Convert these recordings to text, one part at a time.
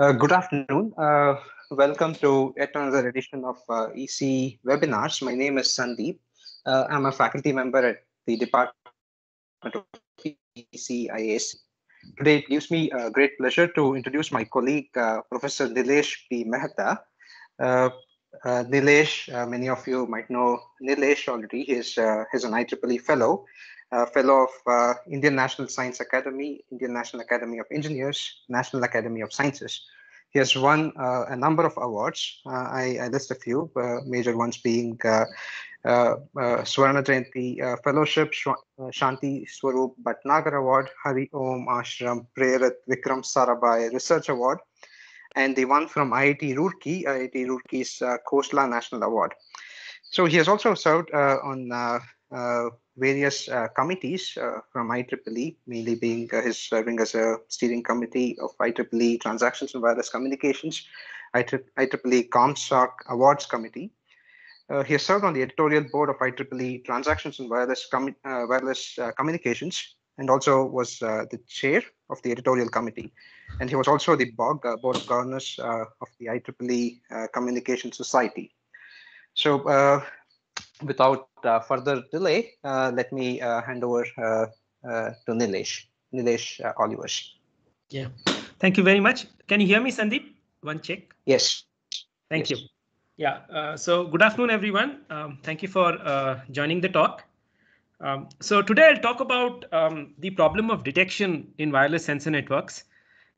Uh, good afternoon. Uh, welcome to yet another edition of uh, EC webinars. My name is Sandeep. Uh, I'm a faculty member at the Department of ECIS. Today, it gives me a great pleasure to introduce my colleague, uh, Professor Nilesh P. Mehta. Uh, Nilesh, many of you might know Nilesh already. He's, he's an IEEE fellow a fellow of uh, Indian National Science Academy, Indian National Academy of Engineers, National Academy of Sciences. He has won uh, a number of awards. Uh, I, I, list a few, uh, major ones being uh, uh, Swarna Jayanti Fellowship, Sh Shanti Swaroop Bhatnagar Award, Hari Om Ashram Prerat Vikram Sarabhai Research Award, and the one from IIT Roorkee, IIT Roorkee's uh, Khosla National Award. So he has also served on uh, various uh, committees uh, from IEEE, mainly being uh, his serving as a steering committee of IEEE Transactions and Wireless Communications, IEEE ComSoc Awards Committee. he has served on the editorial board of IEEE Transactions and Wireless, Com Wireless Communications and also was uh, the chair of the editorial committee. And he was also the BOG, uh, Board of Governors uh, of the IEEE Communication Society. So without uh, further delay, uh, let me uh, hand over to Nilesh. Nilesh, uh, Yeah, thank you very much. Can you hear me, Sandeep? One check. Yes. Thank yes. you. Yeah, uh, so good afternoon, everyone. Um, thank you for uh, joining the talk. Um, so today I'll talk about um, the problem of detection in wireless sensor networks.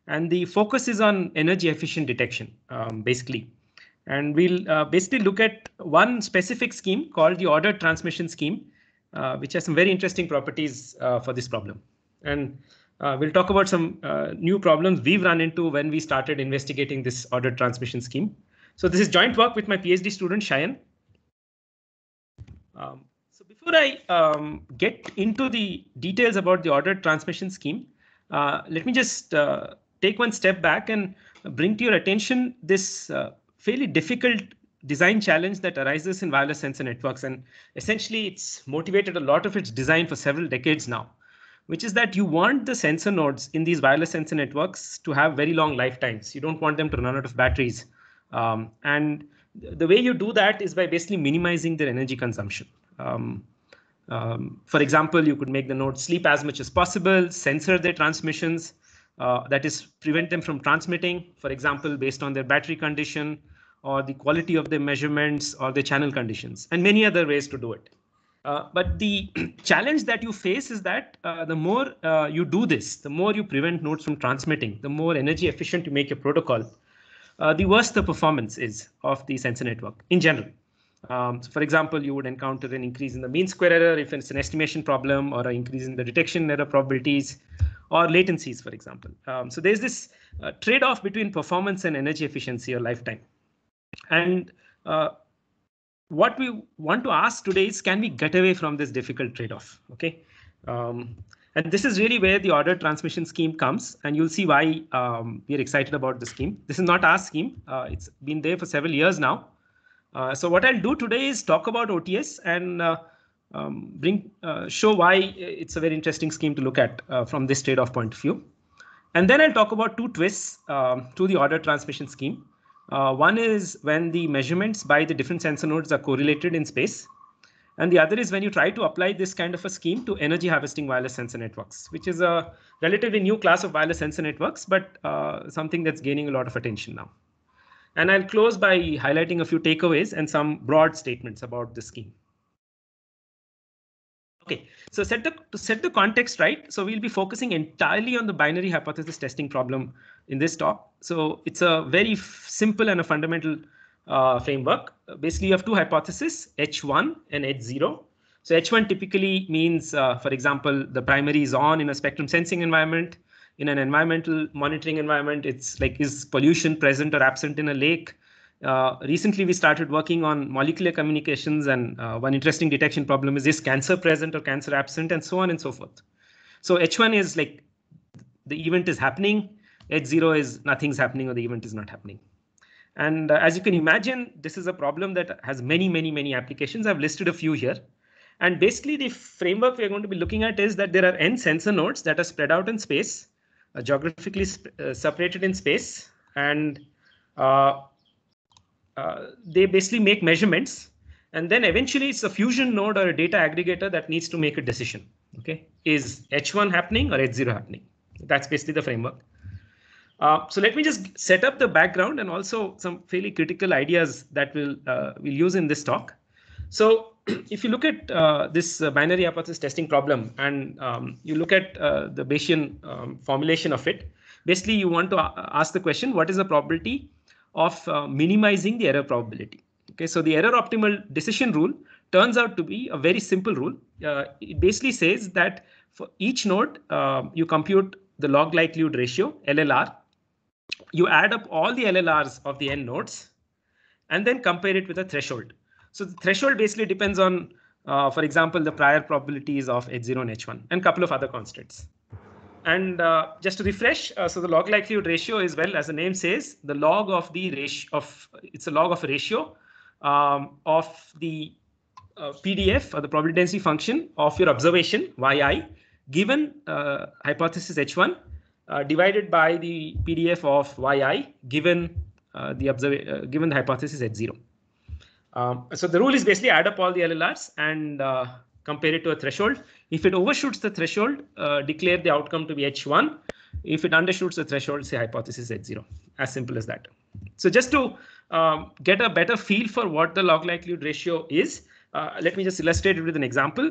And the focus is on energy efficient detection, um, basically. And we'll uh, basically look at one specific scheme called the ordered transmission scheme, uh, which has some very interesting properties uh, for this problem. And uh, we'll talk about some uh, new problems we've run into when we started investigating this ordered transmission scheme. So this is joint work with my PhD student, Shayan. Um, so before I um, get into the details about the ordered transmission scheme, uh, let me just uh, take one step back and bring to your attention this uh, fairly difficult design challenge that arises in wireless sensor networks. And essentially, it's motivated a lot of its design for several decades now, which is that you want the sensor nodes in these wireless sensor networks to have very long lifetimes. You don't want them to run out of batteries. Um, and the way you do that is by basically minimizing their energy consumption. Um, um, for example, you could make the node sleep as much as possible, censor their transmissions, uh, that is, prevent them from transmitting, for example, based on their battery condition, or the quality of the measurements or the channel conditions and many other ways to do it. Uh, but the challenge that you face is that uh, the more uh, you do this, the more you prevent nodes from transmitting, the more energy efficient you make your protocol, uh, the worse the performance is of the sensor network in general. Um, so for example, you would encounter an increase in the mean square error if it's an estimation problem or an increase in the detection error probabilities or latencies, for example. Um, so there's this uh, trade-off between performance and energy efficiency or lifetime. And uh, what we want to ask today is can we get away from this difficult trade off? Okay. Um, and this is really where the order transmission scheme comes, and you'll see why um, we're excited about the scheme. This is not our scheme. Uh, it's been there for several years now. Uh, so what I'll do today is talk about OTS and uh, um, bring uh, show why it's a very interesting scheme to look at uh, from this trade-off point of view. And then I'll talk about two twists um, to the order transmission scheme. Uh, one is when the measurements by the different sensor nodes are correlated in space. And the other is when you try to apply this kind of a scheme to energy harvesting wireless sensor networks, which is a relatively new class of wireless sensor networks, but uh, something that's gaining a lot of attention now. And I'll close by highlighting a few takeaways and some broad statements about this scheme. Okay, so set the, to set the context right, so we'll be focusing entirely on the binary hypothesis testing problem in this talk. So it's a very simple and a fundamental uh, framework. Basically, you have two hypotheses, H1 and H0. So H1 typically means, uh, for example, the primary is on in a spectrum sensing environment. In an environmental monitoring environment, it's like is pollution present or absent in a lake? Uh, recently we started working on molecular communications and uh, one interesting detection problem is is cancer present or cancer absent and so on and so forth so h1 is like the event is happening h0 is nothing's happening or the event is not happening and uh, as you can imagine this is a problem that has many many many applications i've listed a few here and basically the framework we're going to be looking at is that there are n sensor nodes that are spread out in space uh, geographically sp uh, separated in space and uh, uh, they basically make measurements and then eventually it's a fusion node or a data aggregator that needs to make a decision okay is h1 happening or h0 happening that's basically the framework uh, so let me just set up the background and also some fairly critical ideas that we'll, uh, we'll use in this talk. So if you look at uh, this uh, binary hypothesis testing problem and um, you look at uh, the Bayesian um, formulation of it, basically you want to ask the question, what is the probability of uh, minimizing the error probability. Okay, so the error optimal decision rule turns out to be a very simple rule. Uh, it basically says that for each node, uh, you compute the log likelihood ratio, LLR. You add up all the LLRs of the n nodes and then compare it with a threshold. So the threshold basically depends on, uh, for example, the prior probabilities of H0 and H1 and a couple of other constants. And uh, just to refresh, uh, so the log likelihood ratio is well, as the name says, the log of the ratio of it's a log of a ratio um, of the uh, PDF or the probability density function of your observation yi given uh, hypothesis h1 uh, divided by the PDF of yi given uh, the observa- given the hypothesis h0. Um, so the rule is basically add up all the LLRs and compare it to a threshold. If it overshoots the threshold, uh, declare the outcome to be H1. If it undershoots the threshold, say hypothesis H0. As simple as that. So just to um, get a better feel for what the log likelihood ratio is, uh, let me just illustrate it with an example.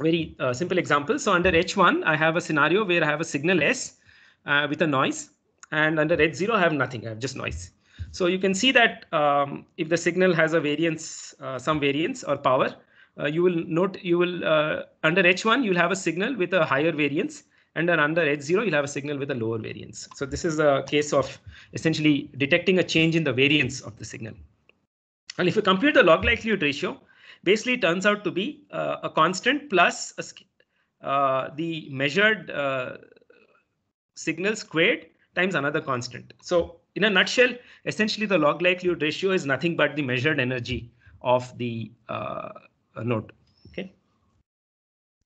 Very uh, simple example. So under H1, I have a scenario where I have a signal S uh, with a noise. And under H0, I have nothing. I have just noise. So you can see that um, if the signal has a variance, uh, some variance or power, uh, you will note you will uh, under H1 you'll have a signal with a higher variance and then under H0 you'll have a signal with a lower variance. So this is a case of essentially detecting a change in the variance of the signal. And if you compute the log likelihood ratio, basically it turns out to be uh, a constant plus a, uh, the measured uh, signal squared times another constant. So in a nutshell, essentially the log likelihood ratio is nothing but the measured energy of the uh, node. Okay.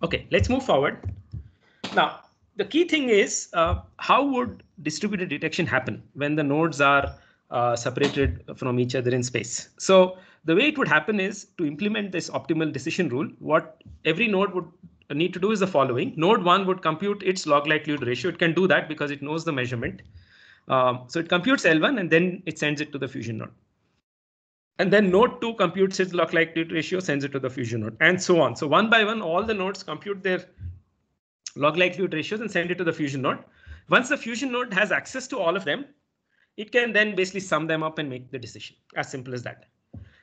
Okay, let's move forward. Now, the key thing is uh, how would distributed detection happen when the nodes are uh, separated from each other in space? So the way it would happen is to implement this optimal decision rule. What every node would need to do is the following. Node one would compute its log likelihood ratio. It can do that because it knows the measurement. Um, so it computes L1 and then it sends it to the fusion node. And then node two computes its log likelihood ratio, sends it to the fusion node, and so on. So one by one, all the nodes compute their log likelihood ratios and send it to the fusion node. Once the fusion node has access to all of them, it can then basically sum them up and make the decision. As simple as that.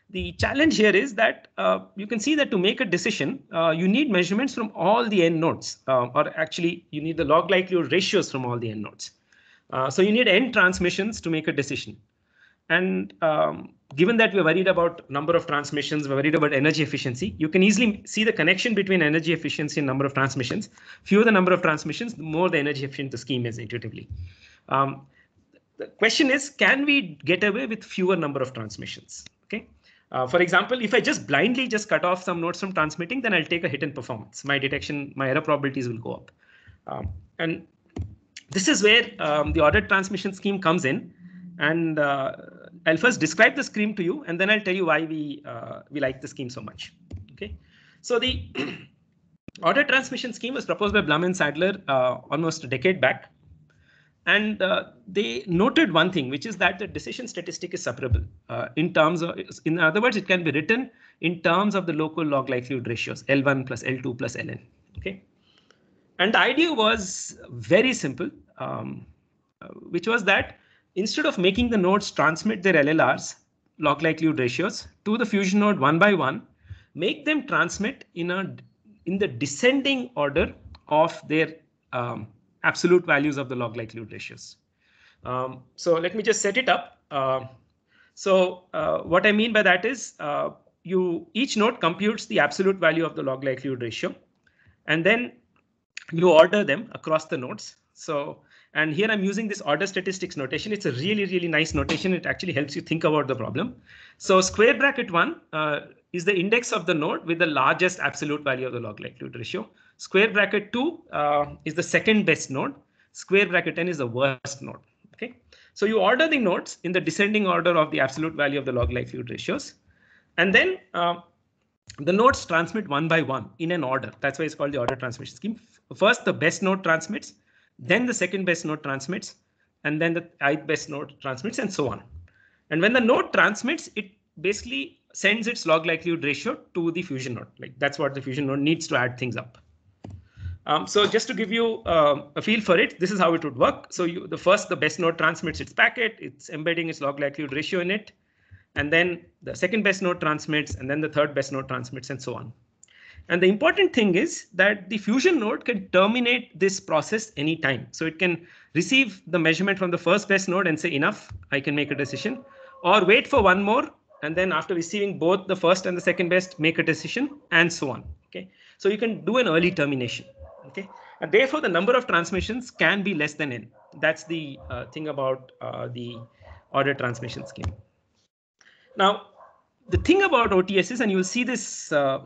The challenge here is that uh, you can see that to make a decision, uh, you need measurements from all the n nodes, uh, or actually you need the log likelihood ratios from all the n nodes. Uh, so you need n transmissions to make a decision. And um, given that we're worried about number of transmissions, we're worried about energy efficiency, you can easily see the connection between energy efficiency and number of transmissions. Fewer the number of transmissions, the more the energy efficient the scheme is intuitively. Um, the question is, can we get away with fewer number of transmissions? Okay. Uh, for example, if I just blindly just cut off some nodes from transmitting, then I'll take a hit in performance. My detection, my error probabilities will go up. Um, and this is where um, the ordered transmission scheme comes in. And uh, I'll first describe the scheme to you, and then I'll tell you why we uh, we like the scheme so much. Okay, so the order transmission scheme was proposed by Blum and Sadler uh, almost a decade back, and uh, they noted one thing, which is that the decision statistic is separable uh, in terms of, in other words, it can be written in terms of the local log likelihood ratios L1 plus L2 plus Ln. Okay, and the idea was very simple, um, uh, which was that instead of making the nodes transmit their LLRs, log likelihood ratios, to the fusion node one by one, make them transmit in a in the descending order of their um, absolute values of the log likelihood ratios. Um, so let me just set it up. Uh, so uh, what I mean by that is uh, you each node computes the absolute value of the log likelihood ratio, and then you order them across the nodes. So and here I'm using this order statistics notation. It's a really, really nice notation. It actually helps you think about the problem. So square bracket one uh, is the index of the node with the largest absolute value of the log likelihood ratio. Square bracket two uh, is the second best node. Square bracket ten is the worst node. Okay. So you order the nodes in the descending order of the absolute value of the log likelihood ratios. And then uh, the nodes transmit one by one in an order. That's why it's called the order transmission scheme. First, the best node transmits then the second best node transmits, and then the ith best node transmits, and so on. And when the node transmits, it basically sends its log likelihood ratio to the fusion node. Like that's what the fusion node needs to add things up. Um, so just to give you uh, a feel for it, this is how it would work. So you, the first, the best node transmits its packet, it's embedding its log likelihood ratio in it, and then the second best node transmits, and then the third best node transmits, and so on. And the important thing is that the fusion node can terminate this process anytime. So it can receive the measurement from the first best node and say, enough, I can make a decision. Or wait for one more, and then after receiving both the first and the second best, make a decision, and so on. Okay. So you can do an early termination. Okay. And therefore, the number of transmissions can be less than n. That's the uh, thing about uh, the order transmission scheme. Now, the thing about OTS is, and you'll see this uh,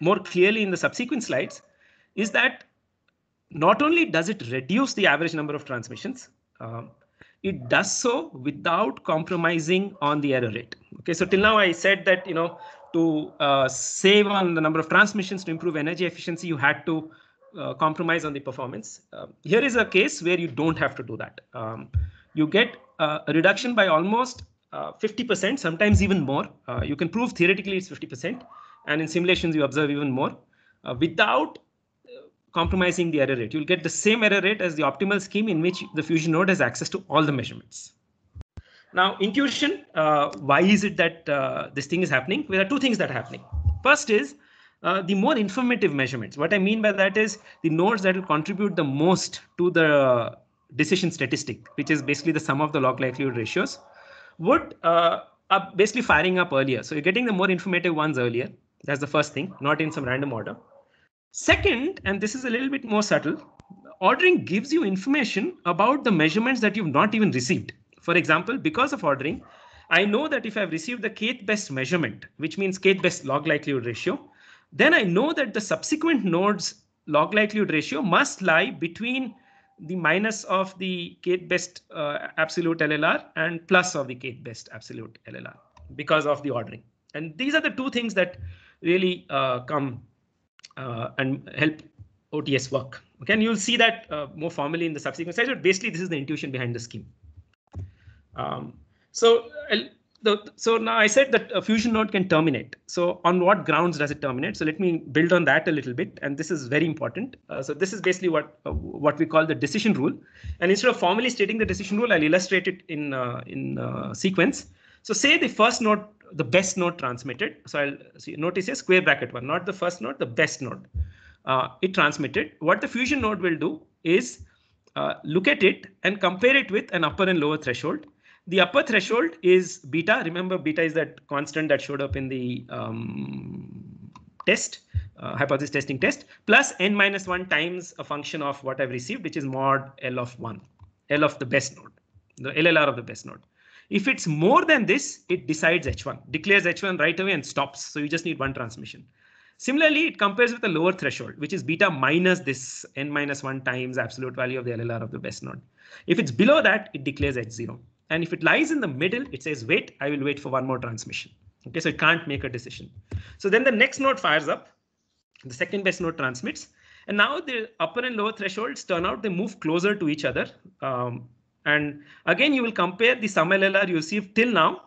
more clearly in the subsequent slides is that not only does it reduce the average number of transmissions, um, it does so without compromising on the error rate. Okay, so till now I said that, you know, to uh, save on the number of transmissions to improve energy efficiency, you had to uh, compromise on the performance. Uh, here is a case where you don't have to do that. Um, you get a reduction by almost 50%, uh, sometimes even more. Uh, you can prove theoretically it's 50% and in simulations you observe even more uh, without uh, compromising the error rate. You'll get the same error rate as the optimal scheme in which the fusion node has access to all the measurements. Now, intuition, uh, why is it that uh, this thing is happening? there are two things that are happening. First is uh, the more informative measurements. What I mean by that is the nodes that will contribute the most to the decision statistic, which is basically the sum of the log likelihood ratios, would uh, are basically firing up earlier. So you're getting the more informative ones earlier. That's the first thing, not in some random order. Second, and this is a little bit more subtle, ordering gives you information about the measurements that you've not even received. For example, because of ordering, I know that if I've received the kth best measurement, which means kth best log likelihood ratio, then I know that the subsequent nodes log likelihood ratio must lie between the minus of the kth best uh, absolute LLR and plus of the kth best absolute LLR because of the ordering. And these are the two things that really uh, come uh, and help OTS work. Okay, and you'll see that uh, more formally in the subsequent slides, but basically this is the intuition behind the scheme. Um, so the, so now I said that a fusion node can terminate. So on what grounds does it terminate? So let me build on that a little bit, and this is very important. Uh, so this is basically what uh, what we call the decision rule, and instead of formally stating the decision rule, I'll illustrate it in uh, in sequence. So say the first node the best node transmitted. So I'll see. notice a square bracket one, not the first node, the best node. Uh, it transmitted. What the fusion node will do is uh, look at it and compare it with an upper and lower threshold. The upper threshold is beta. Remember, beta is that constant that showed up in the um, test, uh, hypothesis testing test, plus n minus 1 times a function of what I've received, which is mod L of 1, L of the best node, the LLR of the best node. If it's more than this, it decides H1, declares H1 right away and stops. So you just need one transmission. Similarly, it compares with a lower threshold, which is beta minus this n minus 1 times absolute value of the LLR of the best node. If it's below that, it declares H0. And if it lies in the middle, it says, wait, I will wait for one more transmission. Okay, so it can't make a decision. So then the next node fires up. The second best node transmits. And now the upper and lower thresholds turn out, they move closer to each other. Um, and again, you will compare the sum LLR you received till now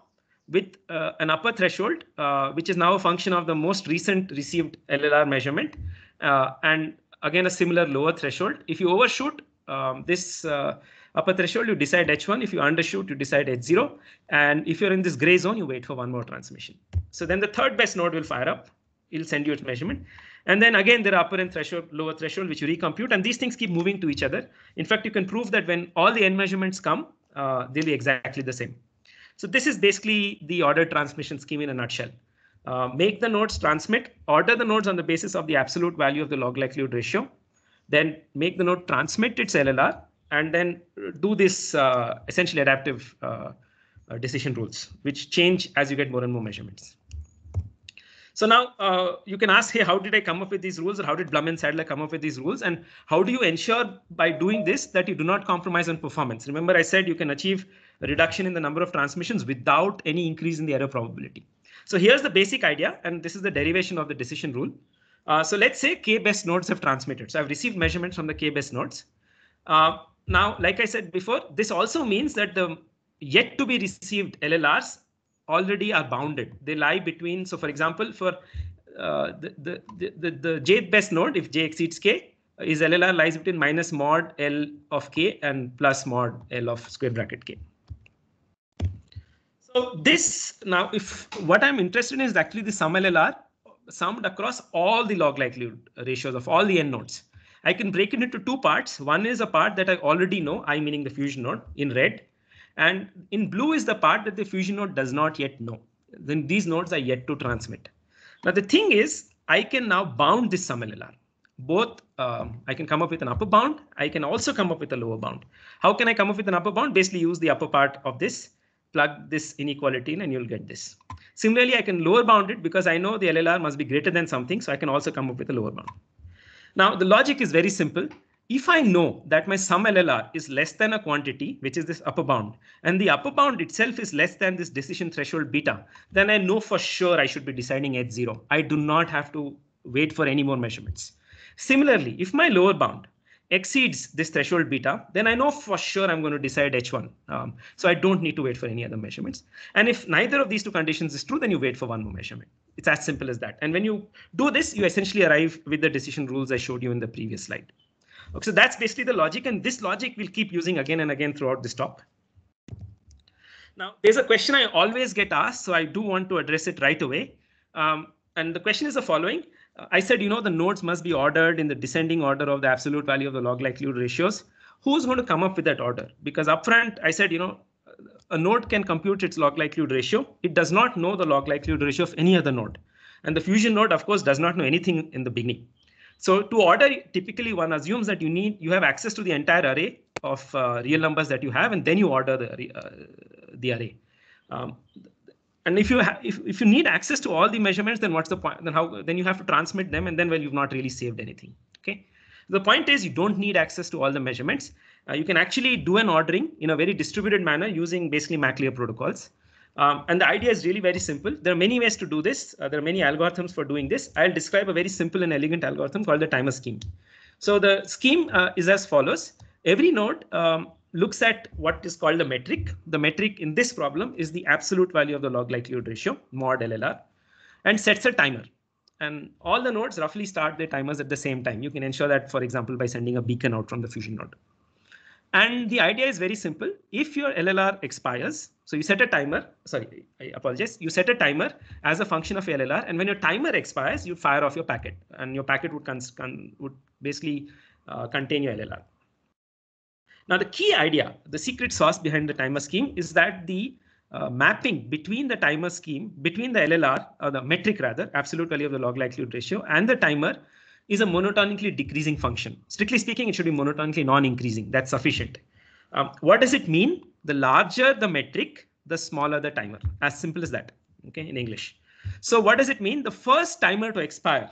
with uh, an upper threshold, uh, which is now a function of the most recent received LLR measurement, uh, and again a similar lower threshold. If you overshoot um, this uh, upper threshold, you decide H1. If you undershoot, you decide H0. And if you're in this gray zone, you wait for one more transmission. So then the third best node will fire up. It'll send you its measurement. And then again, there are upper and threshold, lower threshold, which you recompute. And these things keep moving to each other. In fact, you can prove that when all the n measurements come, uh, they'll be exactly the same. So this is basically the order transmission scheme in a nutshell. Uh, make the nodes transmit, order the nodes on the basis of the absolute value of the log likelihood ratio, then make the node transmit its LLR, and then do this uh, essentially adaptive uh, uh, decision rules, which change as you get more and more measurements. So now uh, you can ask, hey, how did I come up with these rules or how did Blum and Sadler come up with these rules? And how do you ensure by doing this that you do not compromise on performance? Remember, I said you can achieve a reduction in the number of transmissions without any increase in the error probability. So here's the basic idea, and this is the derivation of the decision rule. Uh, so let's say k-best nodes have transmitted. So I've received measurements from the k-best nodes. Uh, now, like I said before, this also means that the yet to be received LLRs already are bounded. They lie between, so for example, for uh, the, the, the, the, the jth best node, if j exceeds k, is LLR lies between minus mod L of k and plus mod L of square bracket k. So this now, if what I'm interested in is actually the sum LLR summed across all the log likelihood ratios of all the n nodes. I can break it into two parts. One is a part that I already know, I meaning the fusion node in red, and in blue is the part that the fusion node does not yet know. Then these nodes are yet to transmit. Now the thing is, I can now bound this sum LLR. Both um, I can come up with an upper bound. I can also come up with a lower bound. How can I come up with an upper bound? Basically use the upper part of this, plug this inequality in and you'll get this. Similarly, I can lower bound it because I know the LLR must be greater than something. So I can also come up with a lower bound. Now the logic is very simple if I know that my sum LLR is less than a quantity, which is this upper bound, and the upper bound itself is less than this decision threshold beta, then I know for sure I should be deciding at zero. I do not have to wait for any more measurements. Similarly, if my lower bound exceeds this threshold beta, then I know for sure I'm going to decide H1. Um, so I don't need to wait for any other measurements. And if neither of these two conditions is true, then you wait for one more measurement. It's as simple as that. And when you do this, you essentially arrive with the decision rules I showed you in the previous slide. Okay, so that's basically the logic, and this logic we'll keep using again and again throughout this talk. Now, there's a question I always get asked, so I do want to address it right away. Um, and the question is the following. Uh, I said, you know, the nodes must be ordered in the descending order of the absolute value of the log likelihood ratios. Who's going to come up with that order? Because upfront, I said, you know, a node can compute its log likelihood ratio. It does not know the log likelihood ratio of any other node. And the fusion node, of course, does not know anything in the beginning. So to order, typically one assumes that you need you have access to the entire array of uh, real numbers that you have, and then you order the uh, the array. Um, and if you if, if you need access to all the measurements, then what's the point? Then how then you have to transmit them, and then well you've not really saved anything. Okay. The point is you don't need access to all the measurements. Uh, you can actually do an ordering in a very distributed manner using basically MacLear protocols. Um, and the idea is really very simple. There are many ways to do this. Uh, there are many algorithms for doing this. I'll describe a very simple and elegant algorithm called the timer scheme. So the scheme uh, is as follows. Every node um, looks at what is called the metric. The metric in this problem is the absolute value of the log likelihood ratio, mod LLR, and sets a timer. And all the nodes roughly start their timers at the same time. You can ensure that, for example, by sending a beacon out from the fusion node. And the idea is very simple. If your LLR expires, so you set a timer, sorry, I apologize. You set a timer as a function of LLR, and when your timer expires, you fire off your packet, and your packet would, would basically uh, contain your LLR. Now the key idea, the secret sauce behind the timer scheme is that the uh, mapping between the timer scheme, between the LLR, or the metric rather, absolute value of the log likelihood ratio, and the timer is a monotonically decreasing function. Strictly speaking, it should be monotonically non-increasing. That's sufficient. Um, what does it mean? the larger the metric, the smaller the timer. As simple as that, okay, in English. So what does it mean? The first timer to expire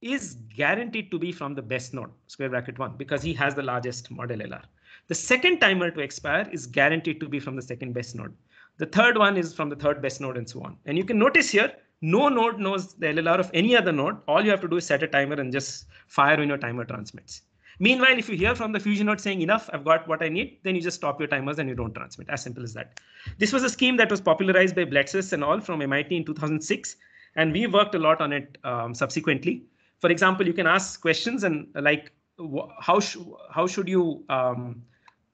is guaranteed to be from the best node, square bracket one, because he has the largest model LR. The second timer to expire is guaranteed to be from the second best node. The third one is from the third best node and so on. And you can notice here, no node knows the LLR of any other node. All you have to do is set a timer and just fire when your timer transmits. Meanwhile, if you hear from the Fusion node saying enough, I've got what I need, then you just stop your timers and you don't transmit. As simple as that. This was a scheme that was popularized by Blexus and all from MIT in 2006, and we worked a lot on it um, subsequently. For example, you can ask questions and like, how sh how should you um,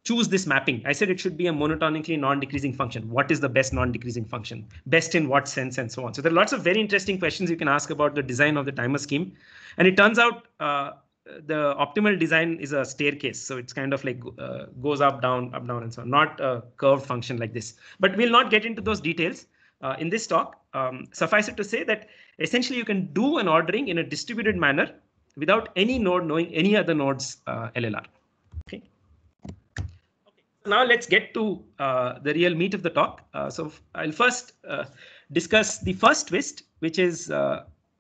choose this mapping? I said it should be a monotonically non-decreasing function. What is the best non-decreasing function? Best in what sense and so on. So there are lots of very interesting questions you can ask about the design of the timer scheme. And it turns out uh, the optimal design is a staircase so it's kind of like uh, goes up down up down and so on, not a curved function like this but we'll not get into those details uh, in this talk um, suffice it to say that essentially you can do an ordering in a distributed manner without any node knowing any other nodes uh, llr okay. okay so now let's get to uh, the real meat of the talk uh, so i'll first uh, discuss the first twist which is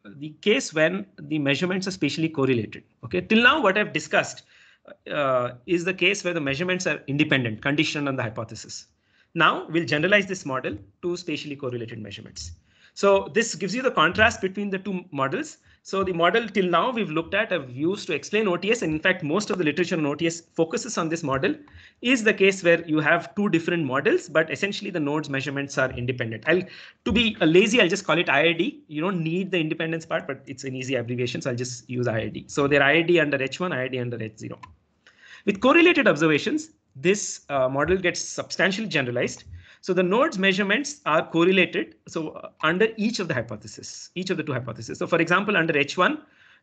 the case when the measurements are spatially correlated. Okay, till now what I've discussed uh, is the case where the measurements are independent, conditioned on the hypothesis. Now we'll generalize this model to spatially correlated measurements. So this gives you the contrast between the two models so the model till now we've looked at, I've used to explain OTS, and in fact, most of the literature on OTS focuses on this model, is the case where you have two different models, but essentially the nodes measurements are independent. I'll to be lazy, I'll just call it IID. You don't need the independence part, but it's an easy abbreviation, so I'll just use IID. So they're IID under H1, IID under H0. With correlated observations, this uh, model gets substantially generalized so the nodes measurements are correlated. So uh, under each of the hypotheses, each of the two hypotheses. So for example, under H1,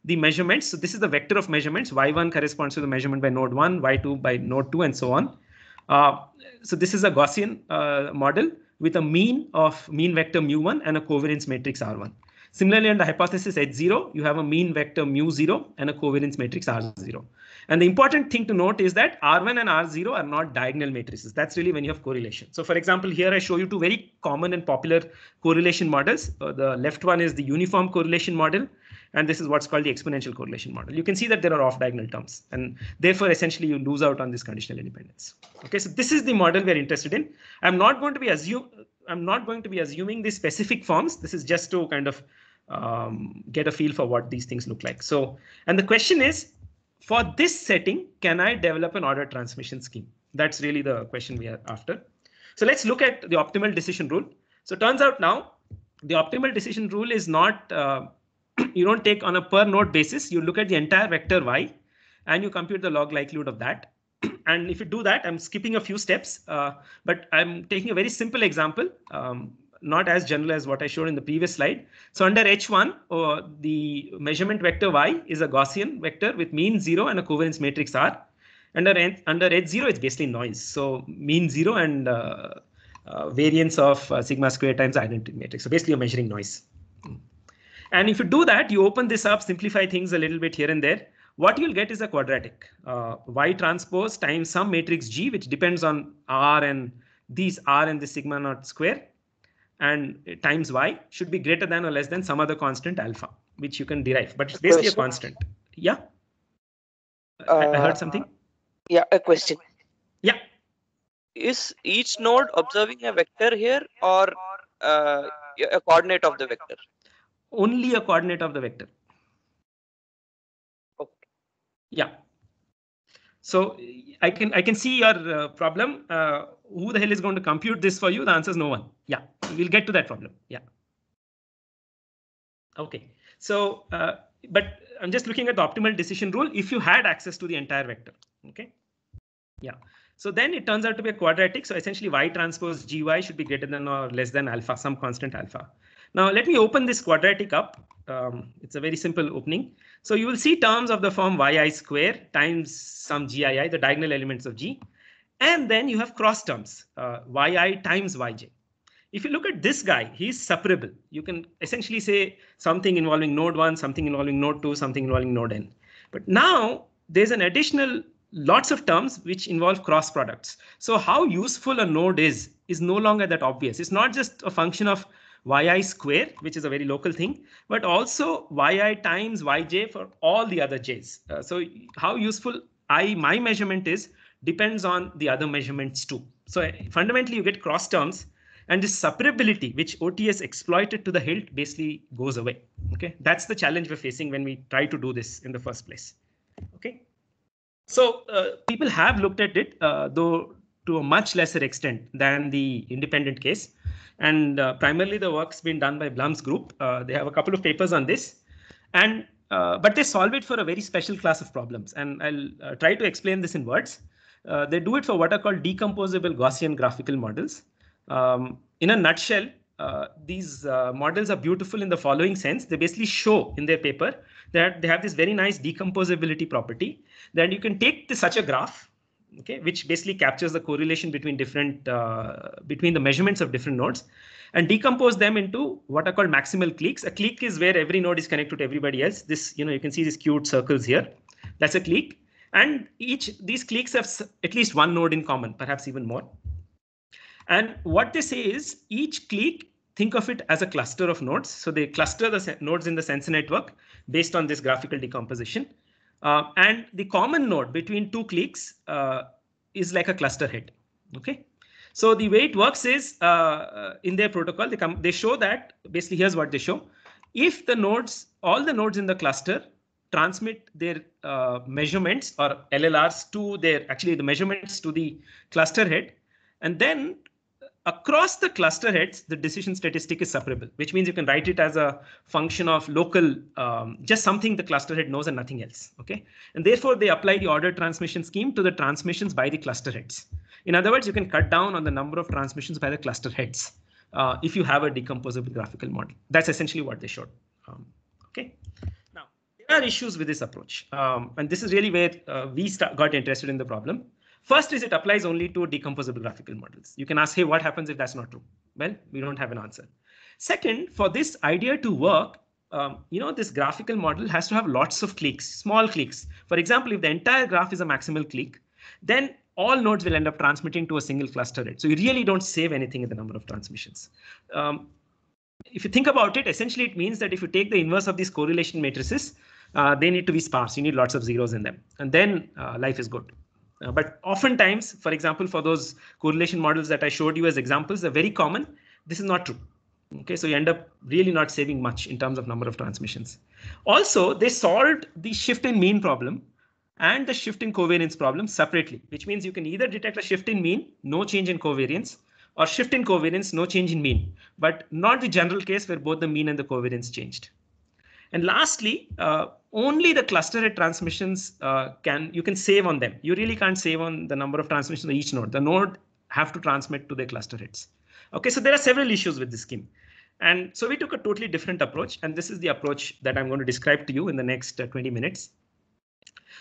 the measurements, so this is the vector of measurements. Y1 corresponds to the measurement by node 1, Y2 by node 2, and so on. Uh, so this is a Gaussian uh, model with a mean of mean vector mu1 and a covariance matrix R1. Similarly, under hypothesis H0, you have a mean vector mu0 and a covariance matrix R0. And the important thing to note is that R1 and R0 are not diagonal matrices. That's really when you have correlation. So for example, here I show you two very common and popular correlation models. Uh, the left one is the uniform correlation model, and this is what's called the exponential correlation model. You can see that there are off diagonal terms, and therefore essentially you lose out on this conditional independence. Okay, so this is the model we're interested in. I'm not going to be assume I'm not going to be assuming these specific forms. This is just to kind of um, get a feel for what these things look like. So, and the question is, for this setting, can I develop an order transmission scheme? That's really the question we are after. So let's look at the optimal decision rule. So turns out now the optimal decision rule is not, uh, you don't take on a per node basis. You look at the entire vector y and you compute the log likelihood of that. and if you do that, I'm skipping a few steps, uh, but I'm taking a very simple example. Um, not as general as what I showed in the previous slide. So under H1, uh, the measurement vector Y is a Gaussian vector with mean zero and a covariance matrix R. Under, under H0, it's basically noise. So mean zero and uh, uh, variance of uh, sigma square times identity matrix. So basically you're measuring noise. And if you do that, you open this up, simplify things a little bit here and there. What you'll get is a quadratic uh, Y transpose times some matrix G, which depends on R and these R and the sigma naught square and times y should be greater than or less than some other constant alpha, which you can derive. But it's basically a constant. Yeah. Uh, I, heard uh, something. Yeah, a question. Yeah. Is each node observing a vector here or uh, a coordinate of the vector? Only a coordinate of the vector. Okay. Yeah. So I can I can see your uh, problem uh, who the hell is going to compute this for you? The answer is no one. Yeah, we'll get to that problem. Yeah. OK, so uh, but I'm just looking at the optimal decision rule if you had access to the entire vector. OK, yeah. So then it turns out to be a quadratic. So essentially y transpose gy should be greater than or less than alpha, some constant alpha. Now let me open this quadratic up. Um, it's a very simple opening. So you will see terms of the form yi square times some gii, the diagonal elements of g, and then you have cross terms, uh, yi times yj. If you look at this guy, he's separable. You can essentially say something involving node 1, something involving node 2, something involving node n. But now there's an additional lots of terms which involve cross products. So how useful a node is, is no longer that obvious. It's not just a function of yi square, which is a very local thing, but also yi times yj for all the other j's. Uh, so how useful I my measurement is depends on the other measurements too. So fundamentally, you get cross terms and this separability, which OTS exploited to the hilt, basically goes away. Okay, that's the challenge we're facing when we try to do this in the first place. Okay, so uh, people have looked at it, uh, though to a much lesser extent than the independent case. And uh, primarily the work's been done by Blum's group. Uh, they have a couple of papers on this. And uh, but they solve it for a very special class of problems. And I'll uh, try to explain this in words. Uh, they do it for what are called decomposable Gaussian graphical models. Um, in a nutshell, uh, these uh, models are beautiful in the following sense. They basically show in their paper that they have this very nice decomposability property. Then you can take such a graph, okay, which basically captures the correlation between different uh, between the measurements of different nodes, and decompose them into what are called maximal cliques. A clique is where every node is connected to everybody else. This, you know, you can see these cute circles here. That's a clique. And each these cliques have at least one node in common, perhaps even more. And what they say is each clique, think of it as a cluster of nodes. So they cluster the nodes in the sensor network based on this graphical decomposition. Uh, and the common node between two cliques uh, is like a cluster head. Okay. So the way it works is uh, uh in their protocol, they come, they show that basically here's what they show. If the nodes, all the nodes in the cluster transmit their uh, measurements or LLRs to their actually the measurements to the cluster head. And then uh, across the cluster heads, the decision statistic is separable, which means you can write it as a function of local, um, just something the cluster head knows and nothing else. Okay. And therefore they apply the order transmission scheme to the transmissions by the cluster heads. In other words, you can cut down on the number of transmissions by the cluster heads uh, if you have a decomposable graphical model. That's essentially what they showed. Um, okay are issues with this approach. Um, and this is really where uh, we start, got interested in the problem. First is it applies only to decomposable graphical models. You can ask, hey, what happens if that's not true? Well, we don't have an answer. Second, for this idea to work, um, you know, this graphical model has to have lots of cliques, small cliques. For example, if the entire graph is a maximal clique, then all nodes will end up transmitting to a single cluster So you really don't save anything in the number of transmissions. Um, if you think about it, essentially it means that if you take the inverse of these correlation matrices, uh, they need to be sparse. You need lots of zeros in them, and then uh, life is good. Uh, but oftentimes, for example, for those correlation models that I showed you as examples, they're very common. This is not true. Okay, so you end up really not saving much in terms of number of transmissions. Also, they solved the shift in mean problem and the shift in covariance problem separately, which means you can either detect a shift in mean, no change in covariance, or shift in covariance, no change in mean, but not the general case where both the mean and the covariance changed. And lastly, uh, only the cluster transmissions uh, can you can save on them. You really can't save on the number of transmissions of each node. The node have to transmit to their cluster heads. Okay, so there are several issues with this scheme. And so we took a totally different approach, and this is the approach that I'm going to describe to you in the next uh, 20 minutes.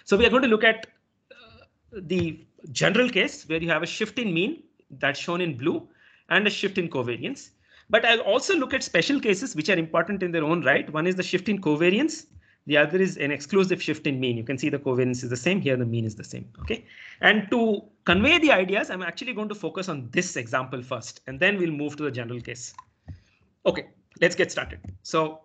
So we are going to look at uh, the general case where you have a shift in mean that's shown in blue and a shift in covariance. But I'll also look at special cases which are important in their own right. One is the shift in covariance. The other is an exclusive shift in mean. You can see the covariance is the same here. The mean is the same. OK, and to convey the ideas, I'm actually going to focus on this example first, and then we'll move to the general case. OK, let's get started. So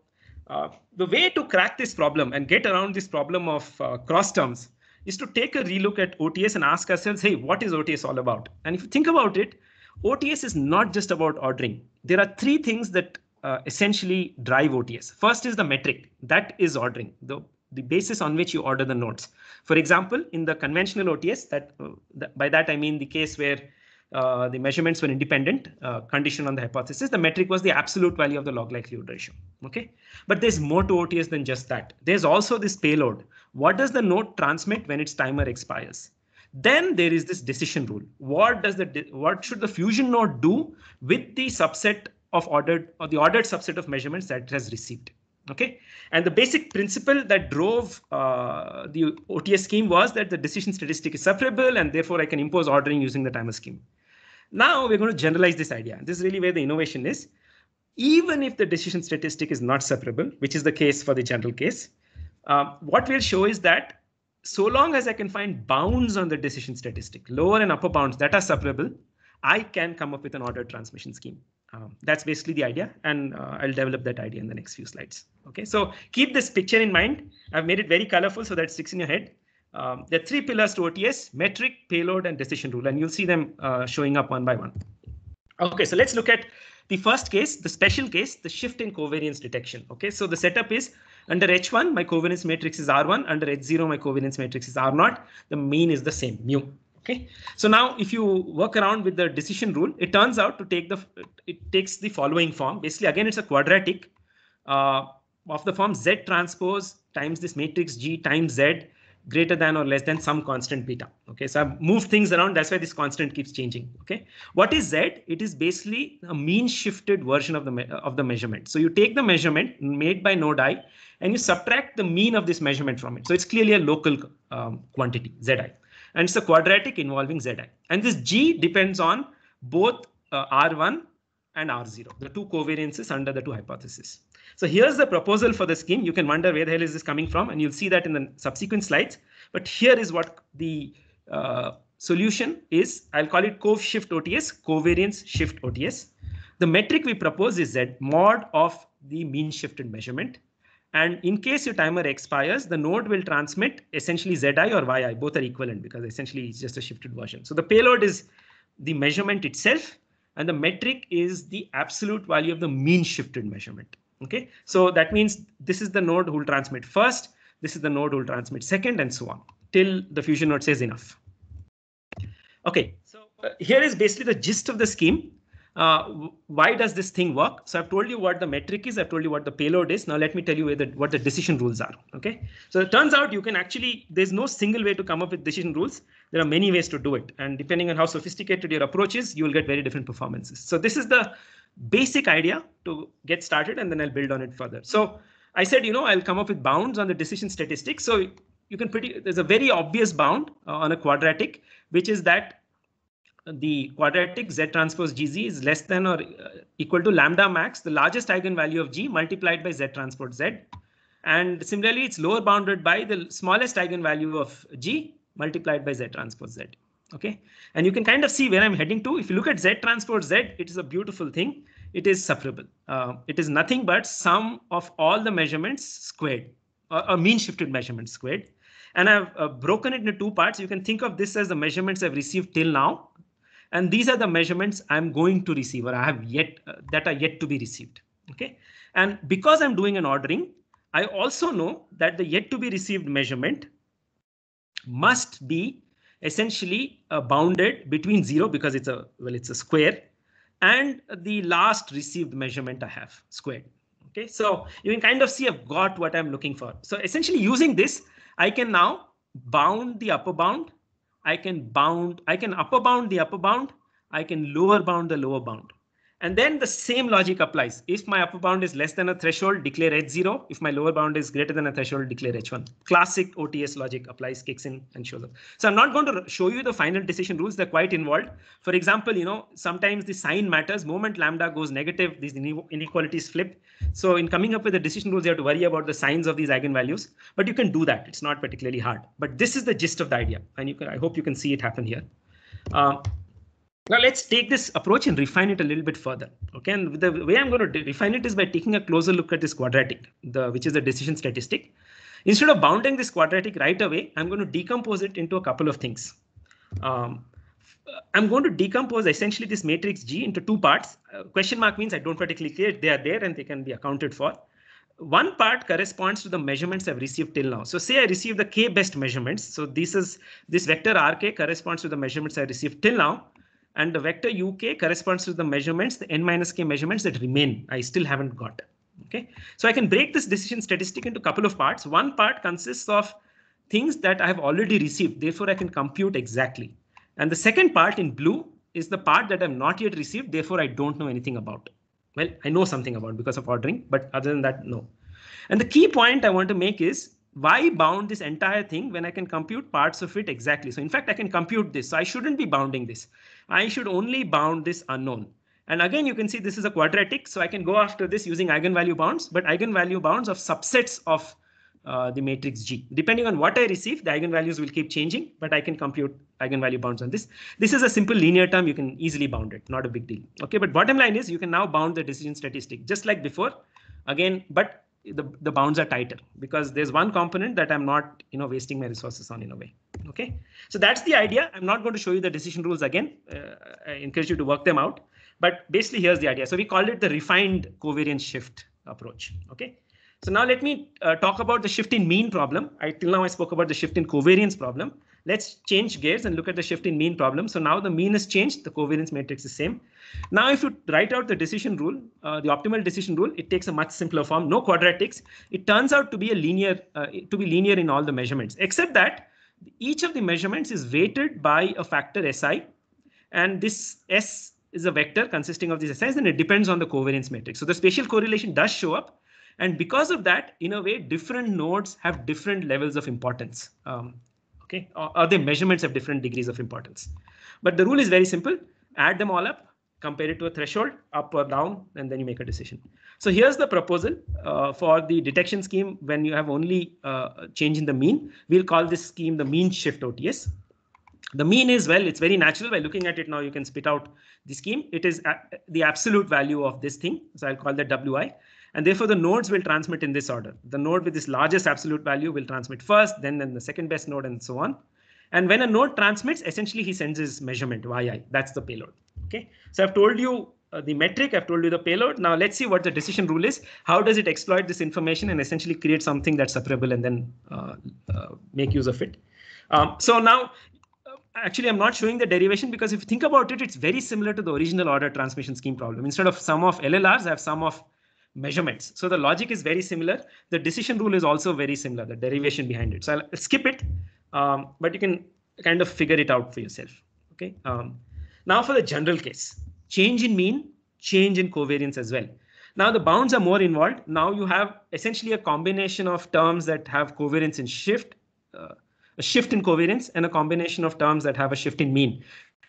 uh, the way to crack this problem and get around this problem of uh, cross terms is to take a relook at OTS and ask ourselves, hey, what is OTS all about? And if you think about it, OTS is not just about ordering. There are three things that uh, essentially drive OTS. First is the metric that is ordering, the, the basis on which you order the nodes. For example, in the conventional OTS, that, uh, the, by that I mean the case where uh, the measurements were independent, uh, conditioned on the hypothesis. The metric was the absolute value of the log likelihood ratio. Okay, but there's more to OTS than just that. There's also this payload. What does the node transmit when its timer expires? Then there is this decision rule. What does the what should the fusion node do with the subset of ordered or the ordered subset of measurements that it has received? Okay, and the basic principle that drove uh, the OTS scheme was that the decision statistic is separable, and therefore I can impose ordering using the timer scheme. Now we're going to generalize this idea. This is really where the innovation is. Even if the decision statistic is not separable, which is the case for the general case, uh, what we'll show is that so long as I can find bounds on the decision statistic, lower and upper bounds that are separable, I can come up with an ordered transmission scheme. Um, that's basically the idea, and uh, I'll develop that idea in the next few slides. Okay, so keep this picture in mind. I've made it very colorful so that it sticks in your head. Um, there are three pillars to OTS, metric, payload, and decision rule, and you'll see them uh, showing up one by one. Okay, so let's look at the first case, the special case, the shift in covariance detection. Okay, so the setup is under H1, my covariance matrix is R1. Under H0, my covariance matrix is R0. The mean is the same, mu. Okay. So now if you work around with the decision rule, it turns out to take the, it takes the following form. Basically, again, it's a quadratic uh, of the form Z transpose times this matrix G times Z greater than or less than some constant beta. Okay, so I've moved things around. That's why this constant keeps changing. Okay, what is Z? It is basically a mean shifted version of the of the measurement. So you take the measurement made by node i and you subtract the mean of this measurement from it. So it's clearly a local um, quantity, zi. And it's a quadratic involving zi. And this g depends on both uh, r1 and r0, the two covariances under the two hypotheses. So here's the proposal for the scheme. You can wonder where the hell is this coming from, and you'll see that in the subsequent slides. But here is what the uh, solution is. I'll call it cov shift OTS, covariance shift OTS. The metric we propose is Z mod of the mean shifted measurement. And in case your timer expires, the node will transmit essentially ZI or YI. Both are equivalent because essentially it's just a shifted version. So the payload is the measurement itself, and the metric is the absolute value of the mean shifted measurement. Okay, so that means this is the node who will transmit first, this is the node who will transmit second, and so on till the fusion node says enough. Okay, so uh, here is basically the gist of the scheme. Uh, why does this thing work? So I've told you what the metric is. I've told you what the payload is. Now let me tell you the, what the decision rules are. Okay. So it turns out you can actually there's no single way to come up with decision rules. There are many ways to do it, and depending on how sophisticated your approach is, you will get very different performances. So this is the basic idea to get started, and then I'll build on it further. So I said, you know, I'll come up with bounds on the decision statistics. So you can pretty there's a very obvious bound uh, on a quadratic, which is that the quadratic Z transpose GZ is less than or uh, equal to lambda max, the largest eigenvalue of G multiplied by Z transpose Z. And similarly, it's lower bounded by the smallest eigenvalue of G multiplied by Z transpose Z. Okay. And you can kind of see where I'm heading to. If you look at Z transpose Z, it is a beautiful thing. It is separable. Uh, it is nothing but sum of all the measurements squared or, uh, or mean shifted measurements squared. And I've uh, broken it into two parts. You can think of this as the measurements I've received till now and these are the measurements i'm going to receive or i have yet uh, that are yet to be received okay and because i'm doing an ordering i also know that the yet to be received measurement must be essentially uh, bounded between zero because it's a well it's a square and the last received measurement i have squared okay so you can kind of see i've got what i'm looking for so essentially using this i can now bound the upper bound I can bound, I can upper bound the upper bound, I can lower bound the lower bound. And then the same logic applies. If my upper bound is less than a threshold, declare H0. If my lower bound is greater than a threshold, declare H1. Classic OTS logic applies, kicks in and shows up. So I'm not going to show you the final decision rules. They're quite involved. For example, you know, sometimes the sign matters. Moment lambda goes negative, these inequalities flip. So in coming up with the decision rules, you have to worry about the signs of these eigenvalues. But you can do that. It's not particularly hard. But this is the gist of the idea. And you can, I hope you can see it happen here. Uh, now let's take this approach and refine it a little bit further. Okay, and the way I'm going to refine it is by taking a closer look at this quadratic, the, which is the decision statistic. Instead of bounding this quadratic right away, I'm going to decompose it into a couple of things. Um, I'm going to decompose essentially this matrix G into two parts. Uh, question mark means I don't particularly care. They are there and they can be accounted for. One part corresponds to the measurements I've received till now. So say I received the k best measurements. So this is this vector rk corresponds to the measurements I received till now and the vector uk corresponds to the measurements the n minus k measurements that remain i still haven't got okay so i can break this decision statistic into a couple of parts one part consists of things that i have already received therefore i can compute exactly and the second part in blue is the part that i've not yet received therefore i don't know anything about well i know something about because of ordering but other than that no and the key point i want to make is why bound this entire thing when I can compute parts of it exactly? So in fact, I can compute this. So I shouldn't be bounding this. I should only bound this unknown. And again, you can see this is a quadratic. So I can go after this using eigenvalue bounds, but eigenvalue bounds of subsets of uh, the matrix G. Depending on what I receive, the eigenvalues will keep changing, but I can compute eigenvalue bounds on this. This is a simple linear term. You can easily bound it, not a big deal. Okay, but bottom line is you can now bound the decision statistic just like before. Again, but the, the bounds are tighter because there's one component that I'm not, you know, wasting my resources on in a way. Okay, so that's the idea. I'm not going to show you the decision rules again. Uh, I encourage you to work them out. But basically, here's the idea. So we called it the refined covariance shift approach. Okay, so now let me uh, talk about the shift in mean problem. I till now I spoke about the shift in covariance problem. Let's change gears and look at the shift in mean problem. So now the mean is changed, the covariance matrix is same. Now if you write out the decision rule, uh, the optimal decision rule, it takes a much simpler form, no quadratics. It turns out to be a linear, uh, to be linear in all the measurements, except that each of the measurements is weighted by a factor SI. And this S is a vector consisting of these SIs and it depends on the covariance matrix. So the spatial correlation does show up. And because of that, in a way, different nodes have different levels of importance. Um, okay or are the measurements of different degrees of importance but the rule is very simple add them all up compare it to a threshold up or down and then you make a decision so here's the proposal uh, for the detection scheme when you have only uh, change in the mean we'll call this scheme the mean shift ots the mean is well it's very natural by looking at it now you can spit out the scheme it is the absolute value of this thing so i'll call that wi and therefore, the nodes will transmit in this order. The node with this largest absolute value will transmit first, then, then the second best node, and so on. And when a node transmits, essentially he sends his measurement, yi. That's the payload. Okay. So I've told you uh, the metric, I've told you the payload. Now let's see what the decision rule is. How does it exploit this information and essentially create something that's separable and then uh, uh, make use of it? Um, so now, uh, actually, I'm not showing the derivation because if you think about it, it's very similar to the original order transmission scheme problem. Instead of sum of LLRs, I have sum of measurements. So the logic is very similar. The decision rule is also very similar, the derivation behind it. So I'll skip it, um, but you can kind of figure it out for yourself. Okay. Um, now for the general case, change in mean, change in covariance as well. Now the bounds are more involved. Now you have essentially a combination of terms that have covariance in shift, uh, a shift in covariance, and a combination of terms that have a shift in mean.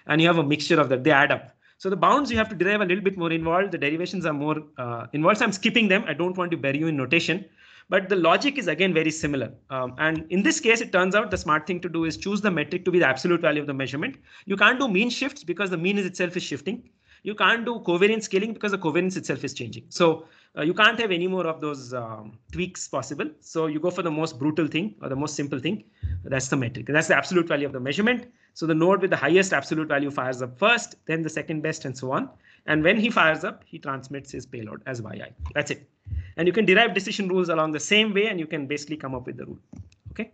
And you have a mixture of that. They add up. So the bounds you have to derive a little bit more involved. The derivations are more uh, involved. So I'm skipping them. I don't want to bury you in notation. But the logic is again very similar. Um, and in this case, it turns out the smart thing to do is choose the metric to be the absolute value of the measurement. You can't do mean shifts because the mean is itself is shifting. You can't do covariance scaling because the covariance itself is changing. So uh, you can't have any more of those um, tweaks possible. So you go for the most brutal thing or the most simple thing. That's the metric. That's the absolute value of the measurement. So the node with the highest absolute value fires up first, then the second best, and so on. And when he fires up, he transmits his payload as YI. That's it. And you can derive decision rules along the same way, and you can basically come up with the rule. Okay.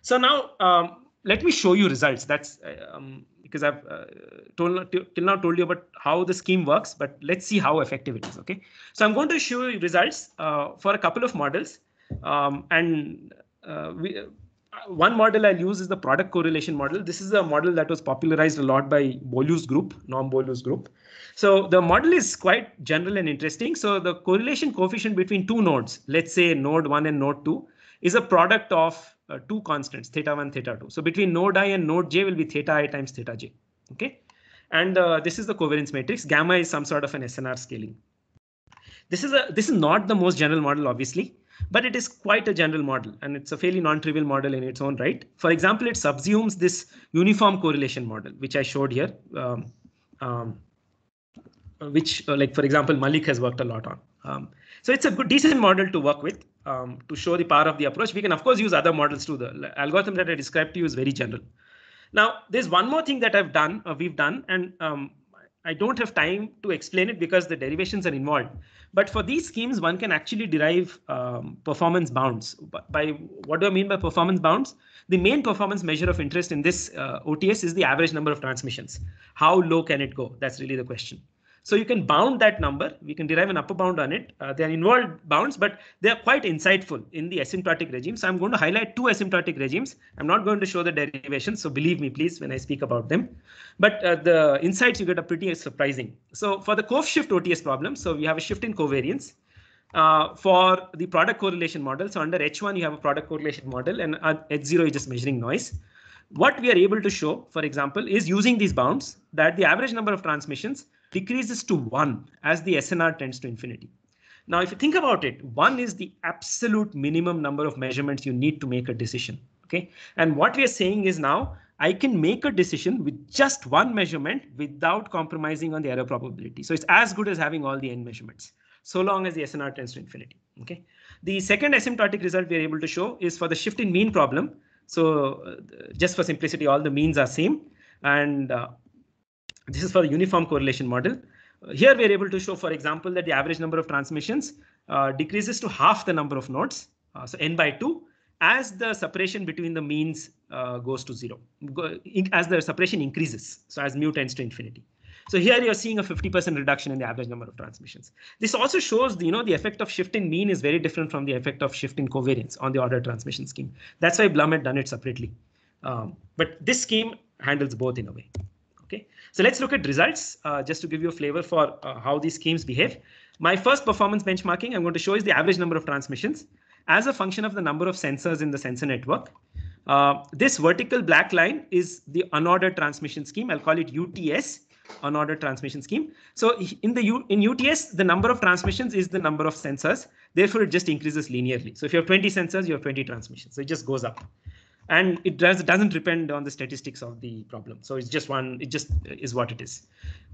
So now um, let me show you results. That's uh, um, because I've uh, told, till now told you about how the scheme works, but let's see how effective it is. Okay, so I'm going to show you results uh, for a couple of models, um, and uh, we, uh, one model I'll use is the product correlation model. This is a model that was popularized a lot by Bolu's group, non Bolu's group. So the model is quite general and interesting. So the correlation coefficient between two nodes, let's say node one and node two, is a product of uh, two constants, theta 1, theta 2. So between node i and node j will be theta i times theta j. Okay. And uh, this is the covariance matrix. Gamma is some sort of an SNR scaling. This is a this is not the most general model, obviously, but it is quite a general model, and it's a fairly non-trivial model in its own right. For example, it subsumes this uniform correlation model, which I showed here, um, um, which, uh, like for example, Malik has worked a lot on. Um, so it's a good, decent model to work with um, to show the power of the approach. We can, of course, use other models too. The algorithm that I described to you is very general. Now, there's one more thing that I've done, uh, we've done, and um, I don't have time to explain it because the derivations are involved. But for these schemes, one can actually derive um, performance bounds. By what do I mean by performance bounds? The main performance measure of interest in this uh, OTS is the average number of transmissions. How low can it go? That's really the question. So you can bound that number. We can derive an upper bound on it. Uh, they are involved bounds, but they are quite insightful in the asymptotic regime. So I'm going to highlight two asymptotic regimes. I'm not going to show the derivations. So believe me, please, when I speak about them. But uh, the insights you get are pretty surprising. So for the Kof shift OTS problem, so we have a shift in covariance. Uh, for the product correlation model. So under H1, you have a product correlation model and H0 is just measuring noise. What we are able to show, for example, is using these bounds that the average number of transmissions decreases to 1 as the SNR tends to infinity. Now, if you think about it, 1 is the absolute minimum number of measurements you need to make a decision. Okay, and what we are saying is now I can make a decision with just one measurement without compromising on the error probability. So it's as good as having all the n measurements, so long as the SNR tends to infinity. Okay, the second asymptotic result we are able to show is for the shift in mean problem. So uh, just for simplicity, all the means are same and uh, this is for the uniform correlation model. Uh, here we're able to show, for example, that the average number of transmissions uh, decreases to half the number of nodes, uh, so n by 2, as the separation between the means uh, goes to 0, go, in, as the separation increases, so as mu tends to infinity. So here you're seeing a 50% reduction in the average number of transmissions. This also shows, the, you know, the effect of shift in mean is very different from the effect of shift in covariance on the order transmission scheme. That's why Blum had done it separately. Um, but this scheme handles both in a way. Okay, so let's look at results uh, just to give you a flavor for uh, how these schemes behave. My first performance benchmarking I'm going to show is the average number of transmissions as a function of the number of sensors in the sensor network. Uh, this vertical black line is the unordered transmission scheme. I'll call it UTS, unordered transmission scheme. So in the U, in UTS, the number of transmissions is the number of sensors. Therefore, it just increases linearly. So if you have 20 sensors, you have 20 transmissions. So it just goes up and it does, doesn't depend on the statistics of the problem. So it's just one, it just is what it is.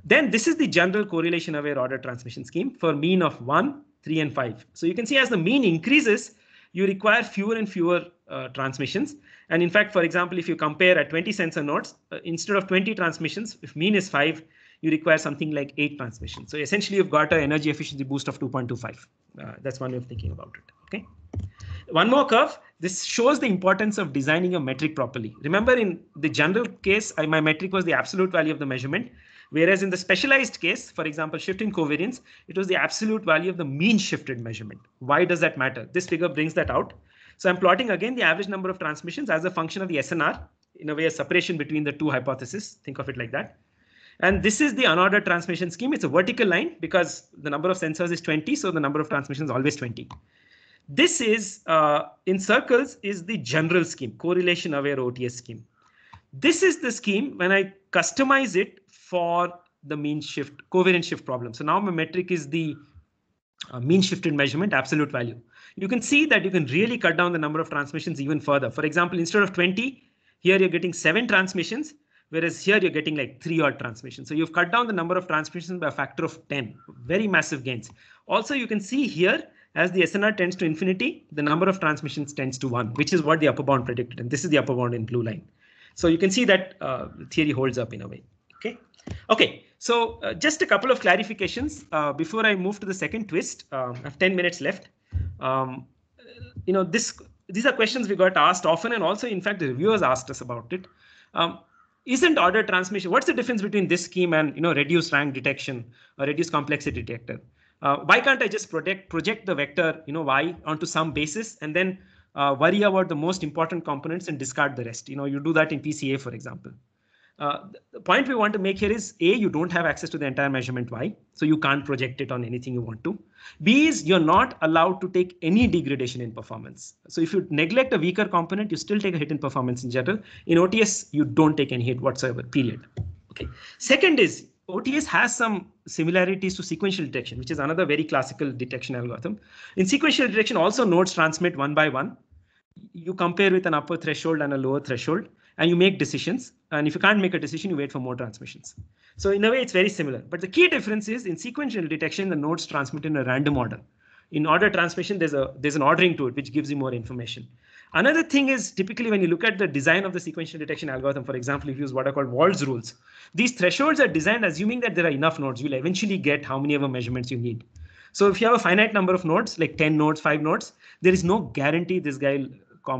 Then this is the general correlation aware order transmission scheme for mean of one, three, and five. So you can see as the mean increases, you require fewer and fewer uh, transmissions. And in fact, for example, if you compare at 20 sensor nodes, uh, instead of 20 transmissions, if mean is five, you require something like eight transmissions. So essentially you've got an energy efficiency boost of 2.25. Uh, that's one way of thinking about it. Okay. One more curve. This shows the importance of designing a metric properly. Remember in the general case, I, my metric was the absolute value of the measurement. Whereas in the specialized case, for example, shifting covariance, it was the absolute value of the mean shifted measurement. Why does that matter? This figure brings that out. So I'm plotting again the average number of transmissions as a function of the SNR, in a way a separation between the two hypotheses. Think of it like that. And this is the unordered transmission scheme. It's a vertical line because the number of sensors is 20, so the number of transmissions is always 20. This is, uh, in circles, is the general scheme, correlation aware OTS scheme. This is the scheme when I customize it for the mean shift, covariance shift problem. So now my metric is the uh, mean shifted measurement, absolute value. You can see that you can really cut down the number of transmissions even further. For example, instead of 20, here you're getting seven transmissions, whereas here you're getting like three odd transmissions. So you've cut down the number of transmissions by a factor of 10, very massive gains. Also, you can see here as the SNR tends to infinity, the number of transmissions tends to one, which is what the upper bound predicted. And this is the upper bound in blue line. So you can see that uh, theory holds up in a way. Okay. Okay. So uh, just a couple of clarifications uh, before I move to the second twist. Um, I have 10 minutes left. Um, you know, this these are questions we got asked often and also in fact the reviewers asked us about it. Um, isn't order transmission, what's the difference between this scheme and, you know, reduced rank detection or reduced complexity detector? uh, why can't i just project project the vector you know y onto some basis and then uh, worry about the most important components and discard the rest you know you do that in pca for example uh, the point we want to make here is a you don't have access to the entire measurement y so you can't project it on anything you want to b is you're not allowed to take any degradation in performance so if you neglect a weaker component you still take a hit in performance in general in ots you don't take any hit whatsoever period okay second is OTS has some similarities to sequential detection, which is another very classical detection algorithm. In sequential detection, also nodes transmit one by one. You compare with an upper threshold and a lower threshold, and you make decisions. And if you can't make a decision, you wait for more transmissions. So in a way, it's very similar. But the key difference is in sequential detection, the nodes transmit in a random order. In order transmission, there's a there's an ordering to it, which gives you more information. Another thing is typically when you look at the design of the sequential detection algorithm, for example, if you use what are called Wald's rules, these thresholds are designed assuming that there are enough nodes. You'll eventually get how many ever measurements you need. So if you have a finite number of nodes, like 10 nodes, 5 nodes, there is no guarantee this guy uh,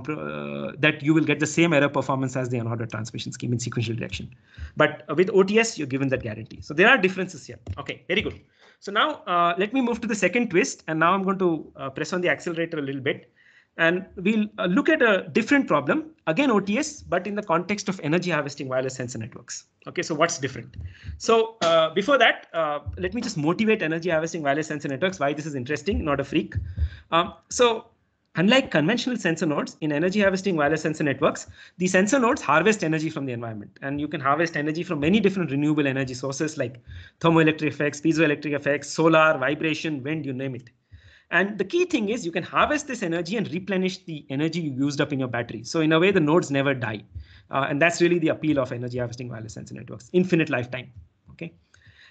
that you will get the same error performance as the unordered transmission scheme in sequential detection. But with OTS, you're given that guarantee. So there are differences here. Okay, very good. So now uh, let me move to the second twist. And now I'm going to uh, press on the accelerator a little bit. And we'll uh, look at a different problem, again OTS, but in the context of energy harvesting wireless sensor networks. Okay, so what's different? So uh, before that, uh, let me just motivate energy harvesting wireless sensor networks, why this is interesting, not a freak. Um, so unlike conventional sensor nodes, in energy harvesting wireless sensor networks, the sensor nodes harvest energy from the environment. And you can harvest energy from many different renewable energy sources like thermoelectric effects, piezoelectric effects, solar, vibration, wind, you name it. And the key thing is you can harvest this energy and replenish the energy you used up in your battery. So in a way, the nodes never die. Uh, and that's really the appeal of energy harvesting wireless sensor networks, infinite lifetime. Okay.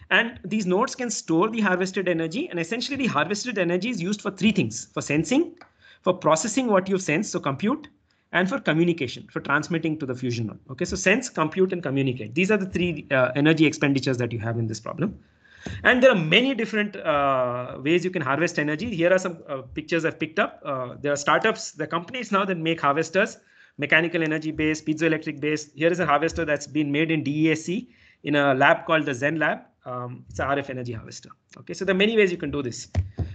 And these nodes can store the harvested energy. And essentially the harvested energy is used for three things, for sensing, for processing what you've sensed, so compute, and for communication, for transmitting to the fusion node. Okay, so sense, compute, and communicate. These are the three uh, energy expenditures that you have in this problem. And there are many different uh, ways you can harvest energy. Here are some uh, pictures I've picked up. Uh, there are startups, the companies now that make harvesters, mechanical energy based, piezoelectric based. Here is a harvester that's been made in DESC in a lab called the Zen Lab. Um, it's a RF energy harvester. Okay, so there are many ways you can do this.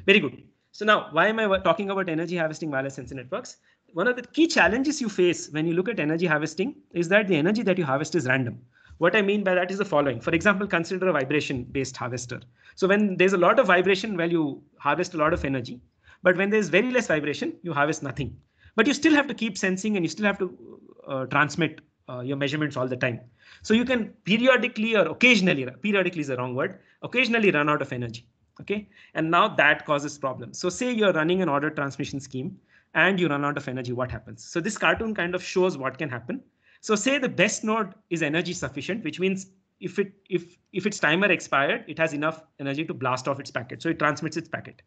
Very good. So now, why am I talking about energy harvesting wireless sensor networks? One of the key challenges you face when you look at energy harvesting is that the energy that you harvest is random. What I mean by that is the following. For example, consider a vibration based harvester. So when there's a lot of vibration, well, you harvest a lot of energy. But when there's very less vibration, you harvest nothing. But you still have to keep sensing and you still have to uh, transmit uh, your measurements all the time. So you can periodically or occasionally, periodically is the wrong word, occasionally run out of energy. Okay. And now that causes problems. So say you're running an order transmission scheme and you run out of energy, what happens? So this cartoon kind of shows what can happen so say the best node is energy sufficient, which means if it if if its timer expired, it has enough energy to blast off its packet. So it transmits its packet.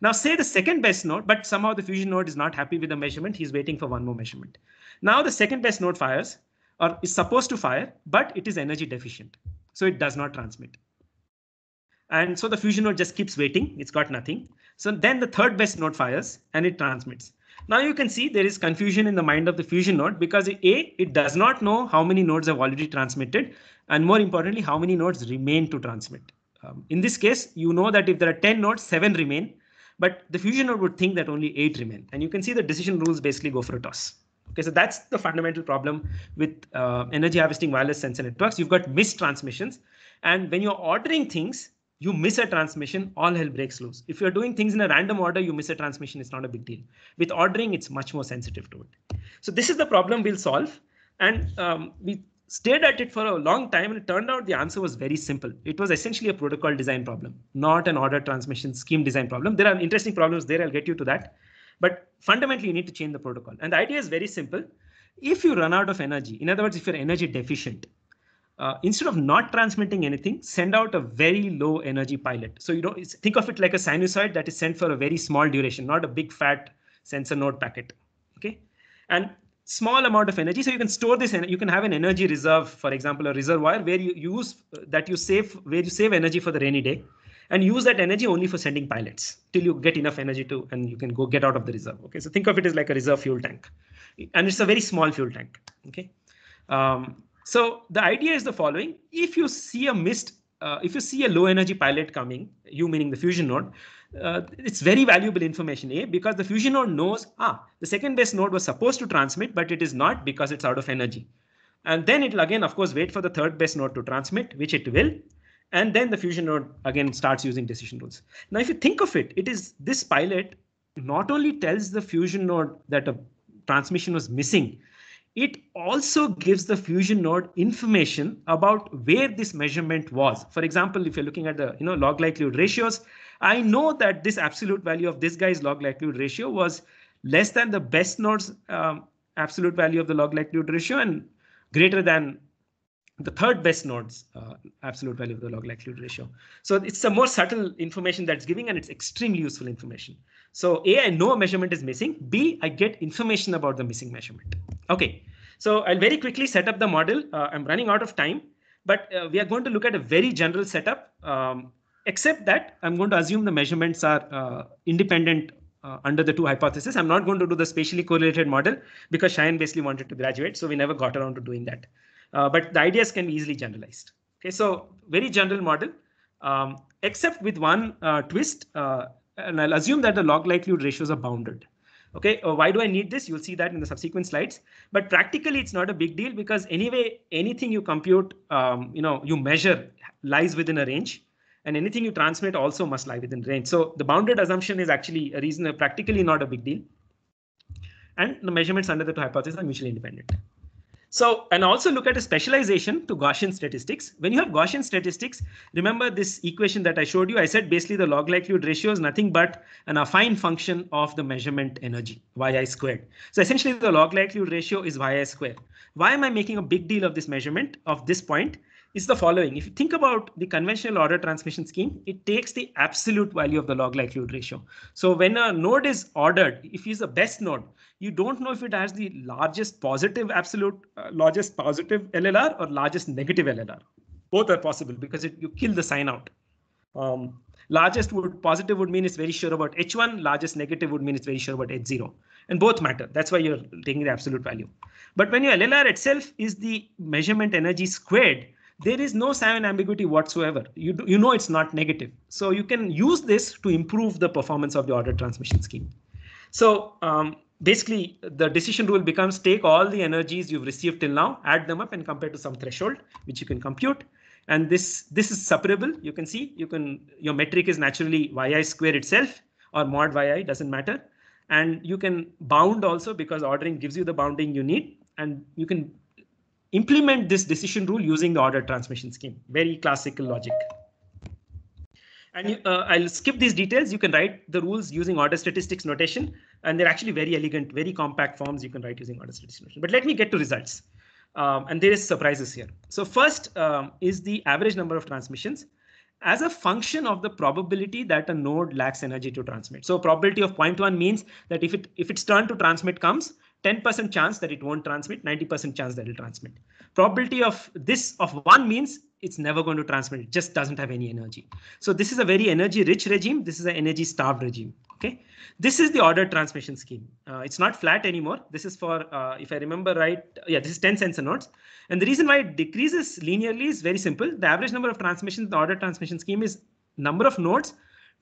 Now say the second best node, but somehow the fusion node is not happy with the measurement. He's waiting for one more measurement. Now the second best node fires or is supposed to fire, but it is energy deficient. So it does not transmit. And so the fusion node just keeps waiting. It's got nothing. So then the third best node fires and it transmits. Now you can see there is confusion in the mind of the fusion node because A, it does not know how many nodes have already transmitted and more importantly, how many nodes remain to transmit. Um, in this case, you know that if there are 10 nodes, seven remain, but the fusion node would think that only eight remain. And you can see the decision rules basically go for a toss. Okay, so that's the fundamental problem with uh, energy harvesting wireless sensor networks. You've got missed transmissions. And when you're ordering things, you miss a transmission, all hell breaks loose. If you're doing things in a random order, you miss a transmission, it's not a big deal. With ordering, it's much more sensitive to it. So this is the problem we'll solve. And um, we stared at it for a long time and it turned out the answer was very simple. It was essentially a protocol design problem, not an order transmission scheme design problem. There are interesting problems there, I'll get you to that. But fundamentally, you need to change the protocol. And the idea is very simple. If you run out of energy, in other words, if you're energy deficient, uh, instead of not transmitting anything, send out a very low energy pilot. So you don't think of it like a sinusoid that is sent for a very small duration, not a big fat sensor node packet. Okay, and small amount of energy. So you can store this, and you can have an energy reserve, for example, a reservoir where you use that you save where you save energy for the rainy day, and use that energy only for sending pilots till you get enough energy to and you can go get out of the reserve. Okay, so think of it as like a reserve fuel tank, and it's a very small fuel tank. Okay. Um, so the idea is the following. If you see a missed, uh, if you see a low energy pilot coming, you meaning the fusion node, uh, it's very valuable information, A, because the fusion node knows, ah, the second base node was supposed to transmit, but it is not because it's out of energy. And then it'll again, of course, wait for the third base node to transmit, which it will. And then the fusion node again starts using decision rules. Now, if you think of it, it is this pilot not only tells the fusion node that a transmission was missing, it also gives the fusion node information about where this measurement was. For example, if you're looking at the you know log likelihood ratios, I know that this absolute value of this guy's log likelihood ratio was less than the best node's um, absolute value of the log likelihood ratio and greater than the third best nodes, uh, absolute value of the log likelihood ratio. So it's a more subtle information that's giving and it's extremely useful information. So A, I know a measurement is missing. B, I get information about the missing measurement. Okay, so I'll very quickly set up the model. Uh, I'm running out of time, but uh, we are going to look at a very general setup, um, except that I'm going to assume the measurements are uh, independent uh, under the two hypotheses. I'm not going to do the spatially correlated model because Cheyenne basically wanted to graduate, so we never got around to doing that. Uh, but the ideas can be easily generalized. Okay, so very general model, um, except with one uh, twist, uh, and I'll assume that the log likelihood ratios are bounded. Okay, uh, why do I need this? You'll see that in the subsequent slides. But practically, it's not a big deal because anyway, anything you compute, um, you know, you measure lies within a range, and anything you transmit also must lie within range. So the bounded assumption is actually a reason, practically not a big deal. And the measurements under the two hypotheses are mutually independent. So, and also look at a specialization to Gaussian statistics. When you have Gaussian statistics, remember this equation that I showed you. I said basically the log likelihood ratio is nothing but an affine function of the measurement energy, yi squared. So essentially the log likelihood ratio is yi squared. Why am I making a big deal of this measurement of this point? is the following. If you think about the conventional order transmission scheme, it takes the absolute value of the log likelihood ratio. So when a node is ordered, if it's the best node, you don't know if it has the largest positive absolute, uh, largest positive LLR or largest negative LLR. Both are possible because it, you kill the sign out. Um, largest would positive would mean it's very sure about H1, largest negative would mean it's very sure about H0 and both matter. That's why you're taking the absolute value. But when your LLR itself is the measurement energy squared, there is no Simon ambiguity whatsoever. You, do, you know it's not negative. So you can use this to improve the performance of the order transmission scheme. So um, basically, the decision rule becomes take all the energies you've received till now, add them up and compare to some threshold, which you can compute. And this, this is separable. You can see you can your metric is naturally yi square itself or mod yi, doesn't matter. And you can bound also because ordering gives you the bounding you need. And you can implement this decision rule using the order transmission scheme. Very classical logic. And uh, I'll skip these details. You can write the rules using order statistics notation, and they're actually very elegant, very compact forms you can write using order statistics notation. But let me get to results. Um, and there is surprises here. So first um, is the average number of transmissions as a function of the probability that a node lacks energy to transmit. So probability of 0.1 means that if it if its turn to transmit comes, 10% chance that it won't transmit, 90% chance that it'll transmit. Probability of this of one means it's never going to transmit. It just doesn't have any energy. So this is a very energy rich regime. This is an energy starved regime. Okay, this is the ordered transmission scheme. Uh, it's not flat anymore. This is for, uh, if I remember right, yeah, this is 10 sensor nodes. And the reason why it decreases linearly is very simple. The average number of transmissions, the ordered transmission scheme is number of nodes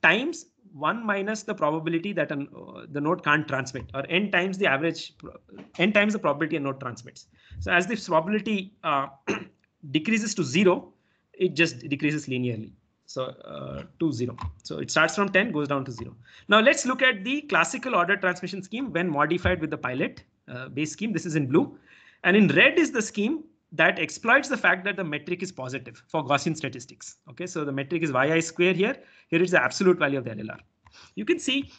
times 1 minus the probability that an, uh, the node can't transmit or n times the average uh, n times the probability a node transmits so as this probability uh, decreases to 0 it just decreases linearly so uh, to 0 so it starts from 10 goes down to 0 now let's look at the classical order transmission scheme when modified with the pilot uh, base scheme this is in blue and in red is the scheme that exploits the fact that the metric is positive for Gaussian statistics. Okay, so the metric is yi square here, here is the absolute value of the LLR. You can see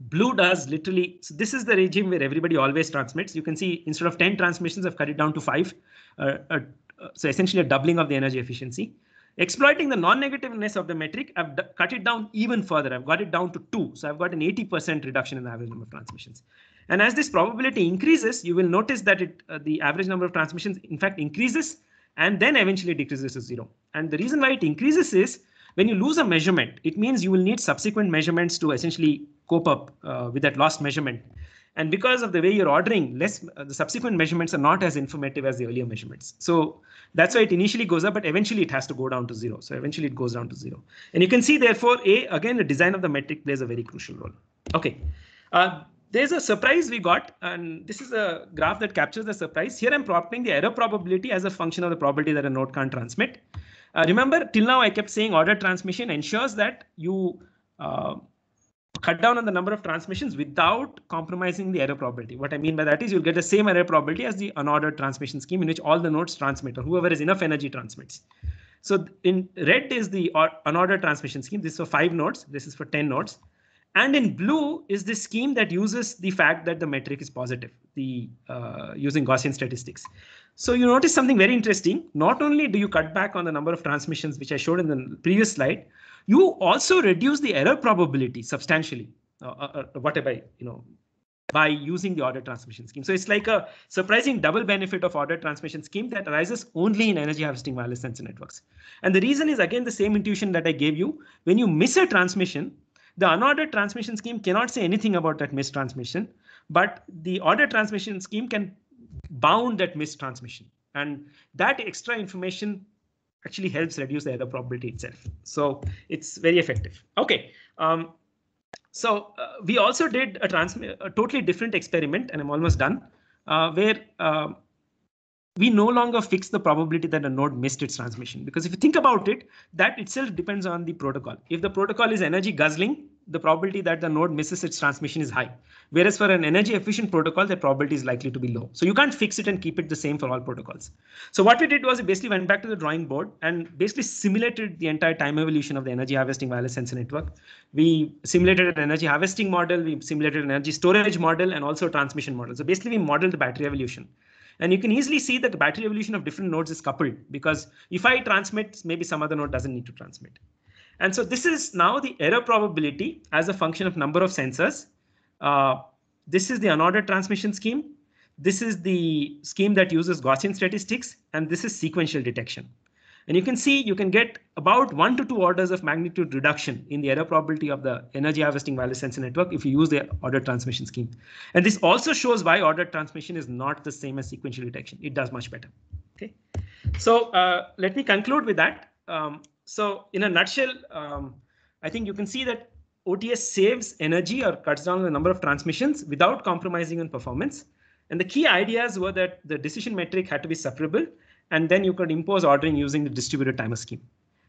blue does literally, so this is the regime where everybody always transmits. You can see instead of 10 transmissions, I've cut it down to five. Uh, uh, so essentially a doubling of the energy efficiency. Exploiting the non-negativeness of the metric, I've cut it down even further. I've got it down to two. So I've got an 80% reduction in the average number of transmissions. And as this probability increases, you will notice that it, uh, the average number of transmissions, in fact, increases and then eventually decreases to zero. And the reason why it increases is when you lose a measurement, it means you will need subsequent measurements to essentially cope up uh, with that lost measurement. And because of the way you're ordering, less uh, the subsequent measurements are not as informative as the earlier measurements. So that's why it initially goes up, but eventually it has to go down to zero. So eventually it goes down to zero. And you can see, therefore, a again the design of the metric plays a very crucial role. Okay. Uh, there's a surprise we got, and this is a graph that captures the surprise. Here I'm plotting the error probability as a function of the probability that a node can't transmit. Uh, remember, till now I kept saying order transmission ensures that you uh, cut down on the number of transmissions without compromising the error probability. What I mean by that is you'll get the same error probability as the unordered transmission scheme in which all the nodes transmit or whoever has enough energy transmits. So in red is the unordered transmission scheme. This is for five nodes. This is for 10 nodes. And in blue is the scheme that uses the fact that the metric is positive, the uh, using Gaussian statistics. So you notice something very interesting. Not only do you cut back on the number of transmissions, which I showed in the previous slide, you also reduce the error probability substantially, uh, uh, uh, whatever, you know, by using the order transmission scheme. So it's like a surprising double benefit of order transmission scheme that arises only in energy harvesting wireless sensor networks. And the reason is again the same intuition that I gave you. When you miss a transmission, the unordered transmission scheme cannot say anything about that missed transmission, but the ordered transmission scheme can bound that mistransmission. And that extra information actually helps reduce the error probability itself. So it's very effective. OK, um, so uh, we also did a, a, totally different experiment, and I'm almost done, uh, where uh, we no longer fix the probability that a node missed its transmission. Because if you think about it, that itself depends on the protocol. If the protocol is energy guzzling, the probability that the node misses its transmission is high. Whereas for an energy efficient protocol, the probability is likely to be low. So you can't fix it and keep it the same for all protocols. So what we did was we basically went back to the drawing board and basically simulated the entire time evolution of the energy harvesting wireless sensor network. We simulated an energy harvesting model, we simulated an energy storage model, and also transmission model. So basically we modeled the battery evolution. And you can easily see that the battery evolution of different nodes is coupled because if I transmit, maybe some other node doesn't need to transmit. And so this is now the error probability as a function of number of sensors. Uh, this is the unordered transmission scheme. This is the scheme that uses Gaussian statistics, and this is sequential detection. And you can see you can get about one to two orders of magnitude reduction in the error probability of the energy harvesting wireless sensor network if you use the ordered transmission scheme. And this also shows why ordered transmission is not the same as sequential detection. It does much better. Okay. So uh, let me conclude with that. Um, so in a nutshell, um, I think you can see that OTS saves energy or cuts down the number of transmissions without compromising on performance. And the key ideas were that the decision metric had to be separable, and then you could impose ordering using the distributed timer scheme.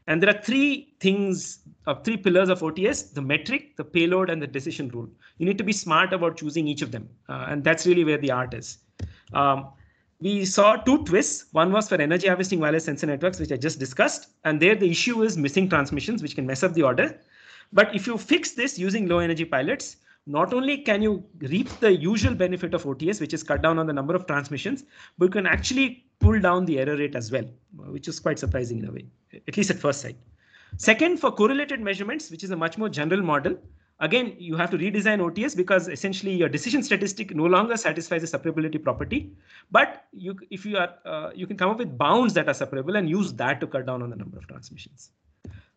And there are three things, of uh, three pillars of OTS, the metric, the payload, and the decision rule. You need to be smart about choosing each of them. Uh, and that's really where the art is. Um, we saw two twists. One was for energy harvesting wireless sensor networks, which I just discussed. And there the issue is missing transmissions, which can mess up the order. But if you fix this using low energy pilots, not only can you reap the usual benefit of OTS, which is cut down on the number of transmissions, but you can actually pull down the error rate as well, which is quite surprising in a way, at least at first sight. Second, for correlated measurements, which is a much more general model, Again, you have to redesign OTS because essentially your decision statistic no longer satisfies the separability property. But you, if you are, uh, you can come up with bounds that are separable and use that to cut down on the number of transmissions.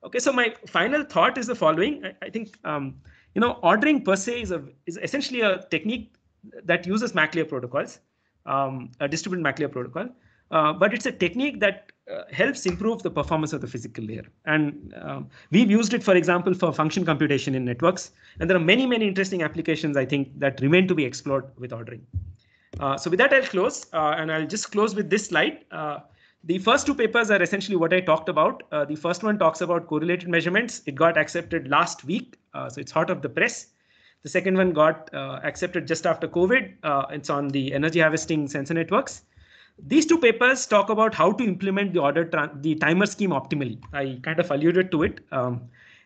Okay, so my final thought is the following. I, I think um, you know ordering per se is a is essentially a technique that uses MacLear protocols, um, a distributed MacLear protocol. Uh, but it's a technique that uh, helps improve the performance of the physical layer. And um, we've used it, for example, for function computation in networks. And there are many, many interesting applications, I think, that remain to be explored with ordering. Uh, so with that, I'll close. Uh, and I'll just close with this slide. Uh, the first two papers are essentially what I talked about. Uh, the first one talks about correlated measurements. It got accepted last week, so it's hot off the press. The second one got accepted just after COVID. it's on the energy harvesting sensor networks. These two papers talk about how to implement the order the timer scheme optimally. I kind of alluded to it. Um,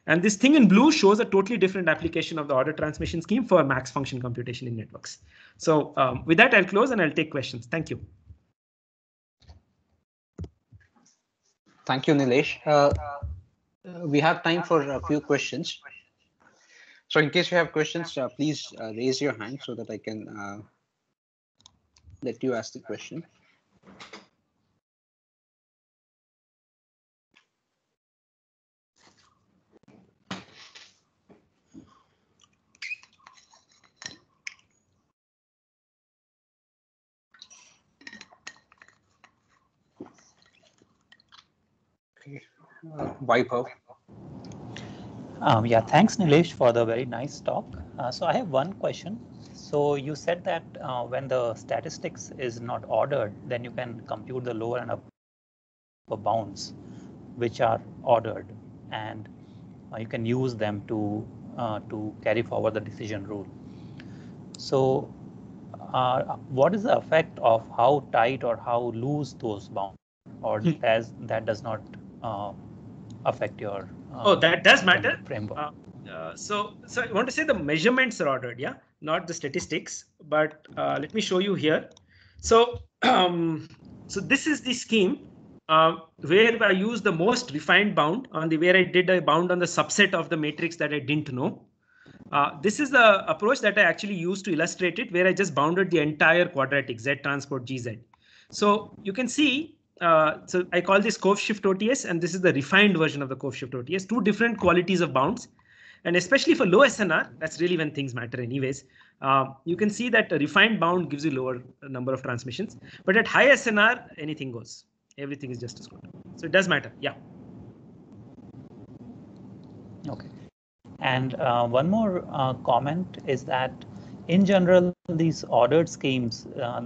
and this thing in blue shows a totally different application of the order transmission scheme for max function computation in networks. So um, with that, I'll close and I'll take questions. Thank you. Thank you, Nilesh. Uh, uh we have time for a few questions. So in case you have questions, uh, please uh, raise your hand so that I can uh, let you ask the question. Uh, WIPO. Um, yeah, thanks Nilesh for the very nice talk. Uh, so I have one question. So you said that uh, when the statistics is not ordered, then you can compute the lower and upper bounds, which are ordered, and uh, you can use them to uh, to carry forward the decision rule. So uh, what is the effect of how tight or how loose those bounds, or hmm. as that does not uh, affect your? Uh, oh, that does matter. Framework. so, so I want to say the measurements are ordered, yeah not the statistics, but uh, let me show you here. So, um, so this is the scheme uh, where I use the most refined bound on the where I did a bound on the subset of the matrix that I didn't know. Uh, this is the approach that I actually used to illustrate it, where I just bounded the entire quadratic Z transport GZ. So you can see, uh, so I call this Cove shift OTS, and this is the refined version of the Cove shift OTS, two different qualities of bounds. And especially for low SNR, that's really when things matter anyways. Uh, you can see that a refined bound gives you lower uh, number of transmissions, but at high SNR, anything goes. Everything is just as good. So it does matter. Yeah. Okay. And uh, one more uh, comment is that in general, these ordered schemes, uh,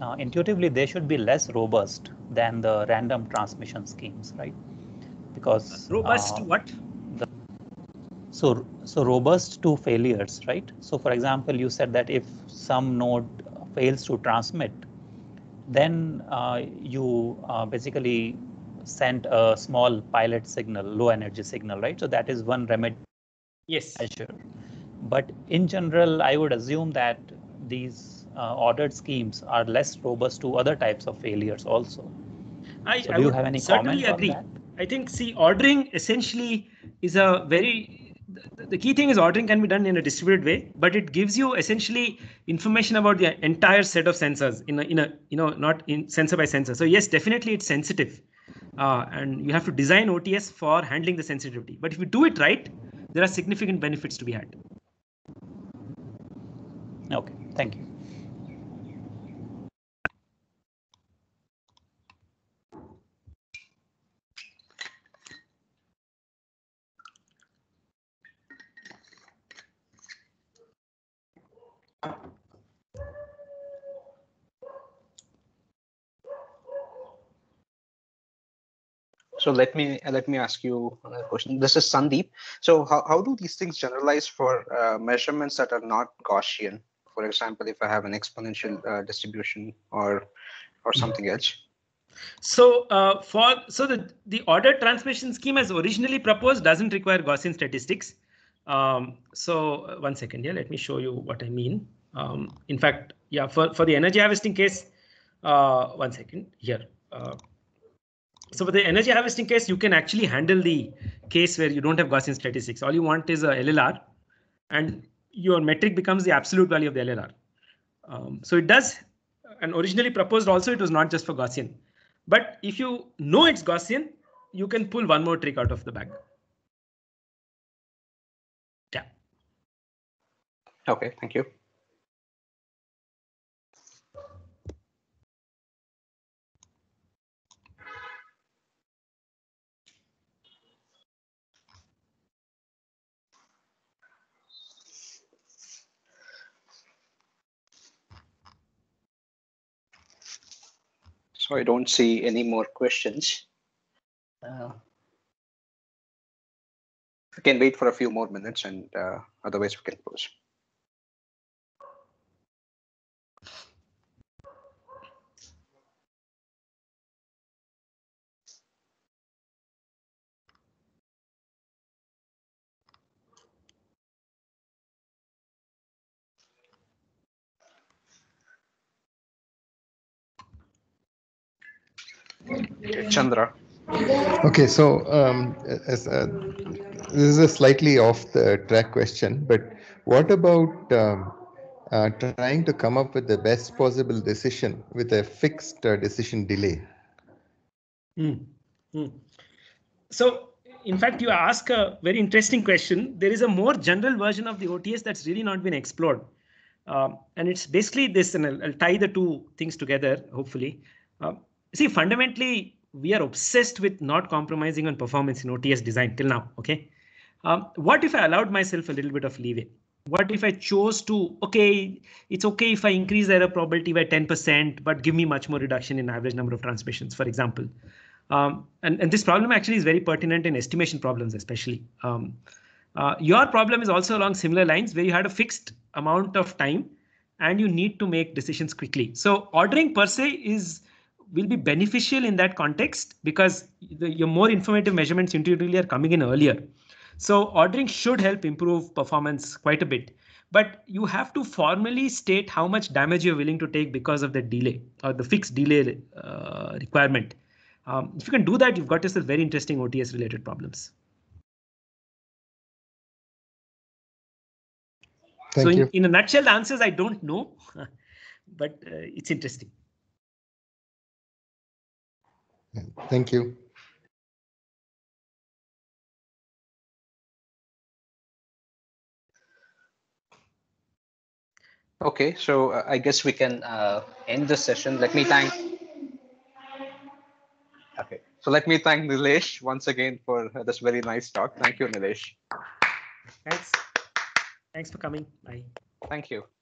uh, intuitively, they should be less robust than the random transmission schemes, right? Because robust what? so so robust to failures right so for example you said that if some node fails to transmit then uh, you uh, basically send a small pilot signal low energy signal right so that is one remedy yes measure but in general i would assume that these uh, ordered schemes are less robust to other types of failures also i, so I do you have any certainly agree on that? i think see ordering essentially is a very the key thing is ordering can be done in a distributed way, but it gives you essentially information about the entire set of sensors in a, in a you know not in sensor by sensor. So yes, definitely it's sensitive, uh, and you have to design OTS for handling the sensitivity. But if you do it right, there are significant benefits to be had. Okay, thank you. So let me let me ask you another question. This is Sandeep. So how, how do these things generalize for uh, measurements that are not Gaussian? For example, if I have an exponential uh, distribution or or something else. So uh, for so the the order transmission scheme as originally proposed doesn't require Gaussian statistics. Um, so uh, one second here, yeah, let me show you what I mean. Um, in fact, yeah, for for the energy harvesting case, uh, one second here. Uh, so for the energy harvesting case, you can actually handle the case where you don't have Gaussian statistics. All you want is a LLR, and your metric becomes the absolute value of the LLR. Um, so it does, and originally proposed also it was not just for Gaussian. But if you know it's Gaussian, you can pull one more trick out of the bag. Yeah. Okay, thank you. So I don't see any more questions. Uh, we can wait for a few more minutes and uh, otherwise we can close. Chandra. Okay, so um, as, uh, this is a slightly off the track question, but what about um, uh, trying to come up with the best possible decision with a fixed uh, decision delay? Mm. Mm. So, in fact, you ask a very interesting question. There is a more general version of the OTS that's really not been explored. Um, and it's basically this, and I'll, I'll, tie the two things together, hopefully. Um, see fundamentally we are obsessed with not compromising on performance in ots design till now okay um, what if i allowed myself a little bit of leeway what if i chose to okay it's okay if i increase error probability by 10% but give me much more reduction in average number of transmissions for example um, and, and this problem actually is very pertinent in estimation problems especially um, uh, your problem is also along similar lines where you had a fixed amount of time and you need to make decisions quickly so ordering per se is will be beneficial in that context because the, your more informative measurements intuitively are coming in earlier. So ordering should help improve performance quite a bit, but you have to formally state how much damage you're willing to take because of the delay or the fixed delay uh, requirement. Um, if you can do that, you've got yourself very interesting OTS related problems. Thank so in, you. in a nutshell, the answers I don't know, but uh, it's interesting. Thank you. Okay, so uh, I guess we can uh, end the session. Let me thank. Okay, so let me thank Nilesh once again for this very nice talk. Thank you, Nilesh. Thanks. Thanks for coming. Bye. Thank you.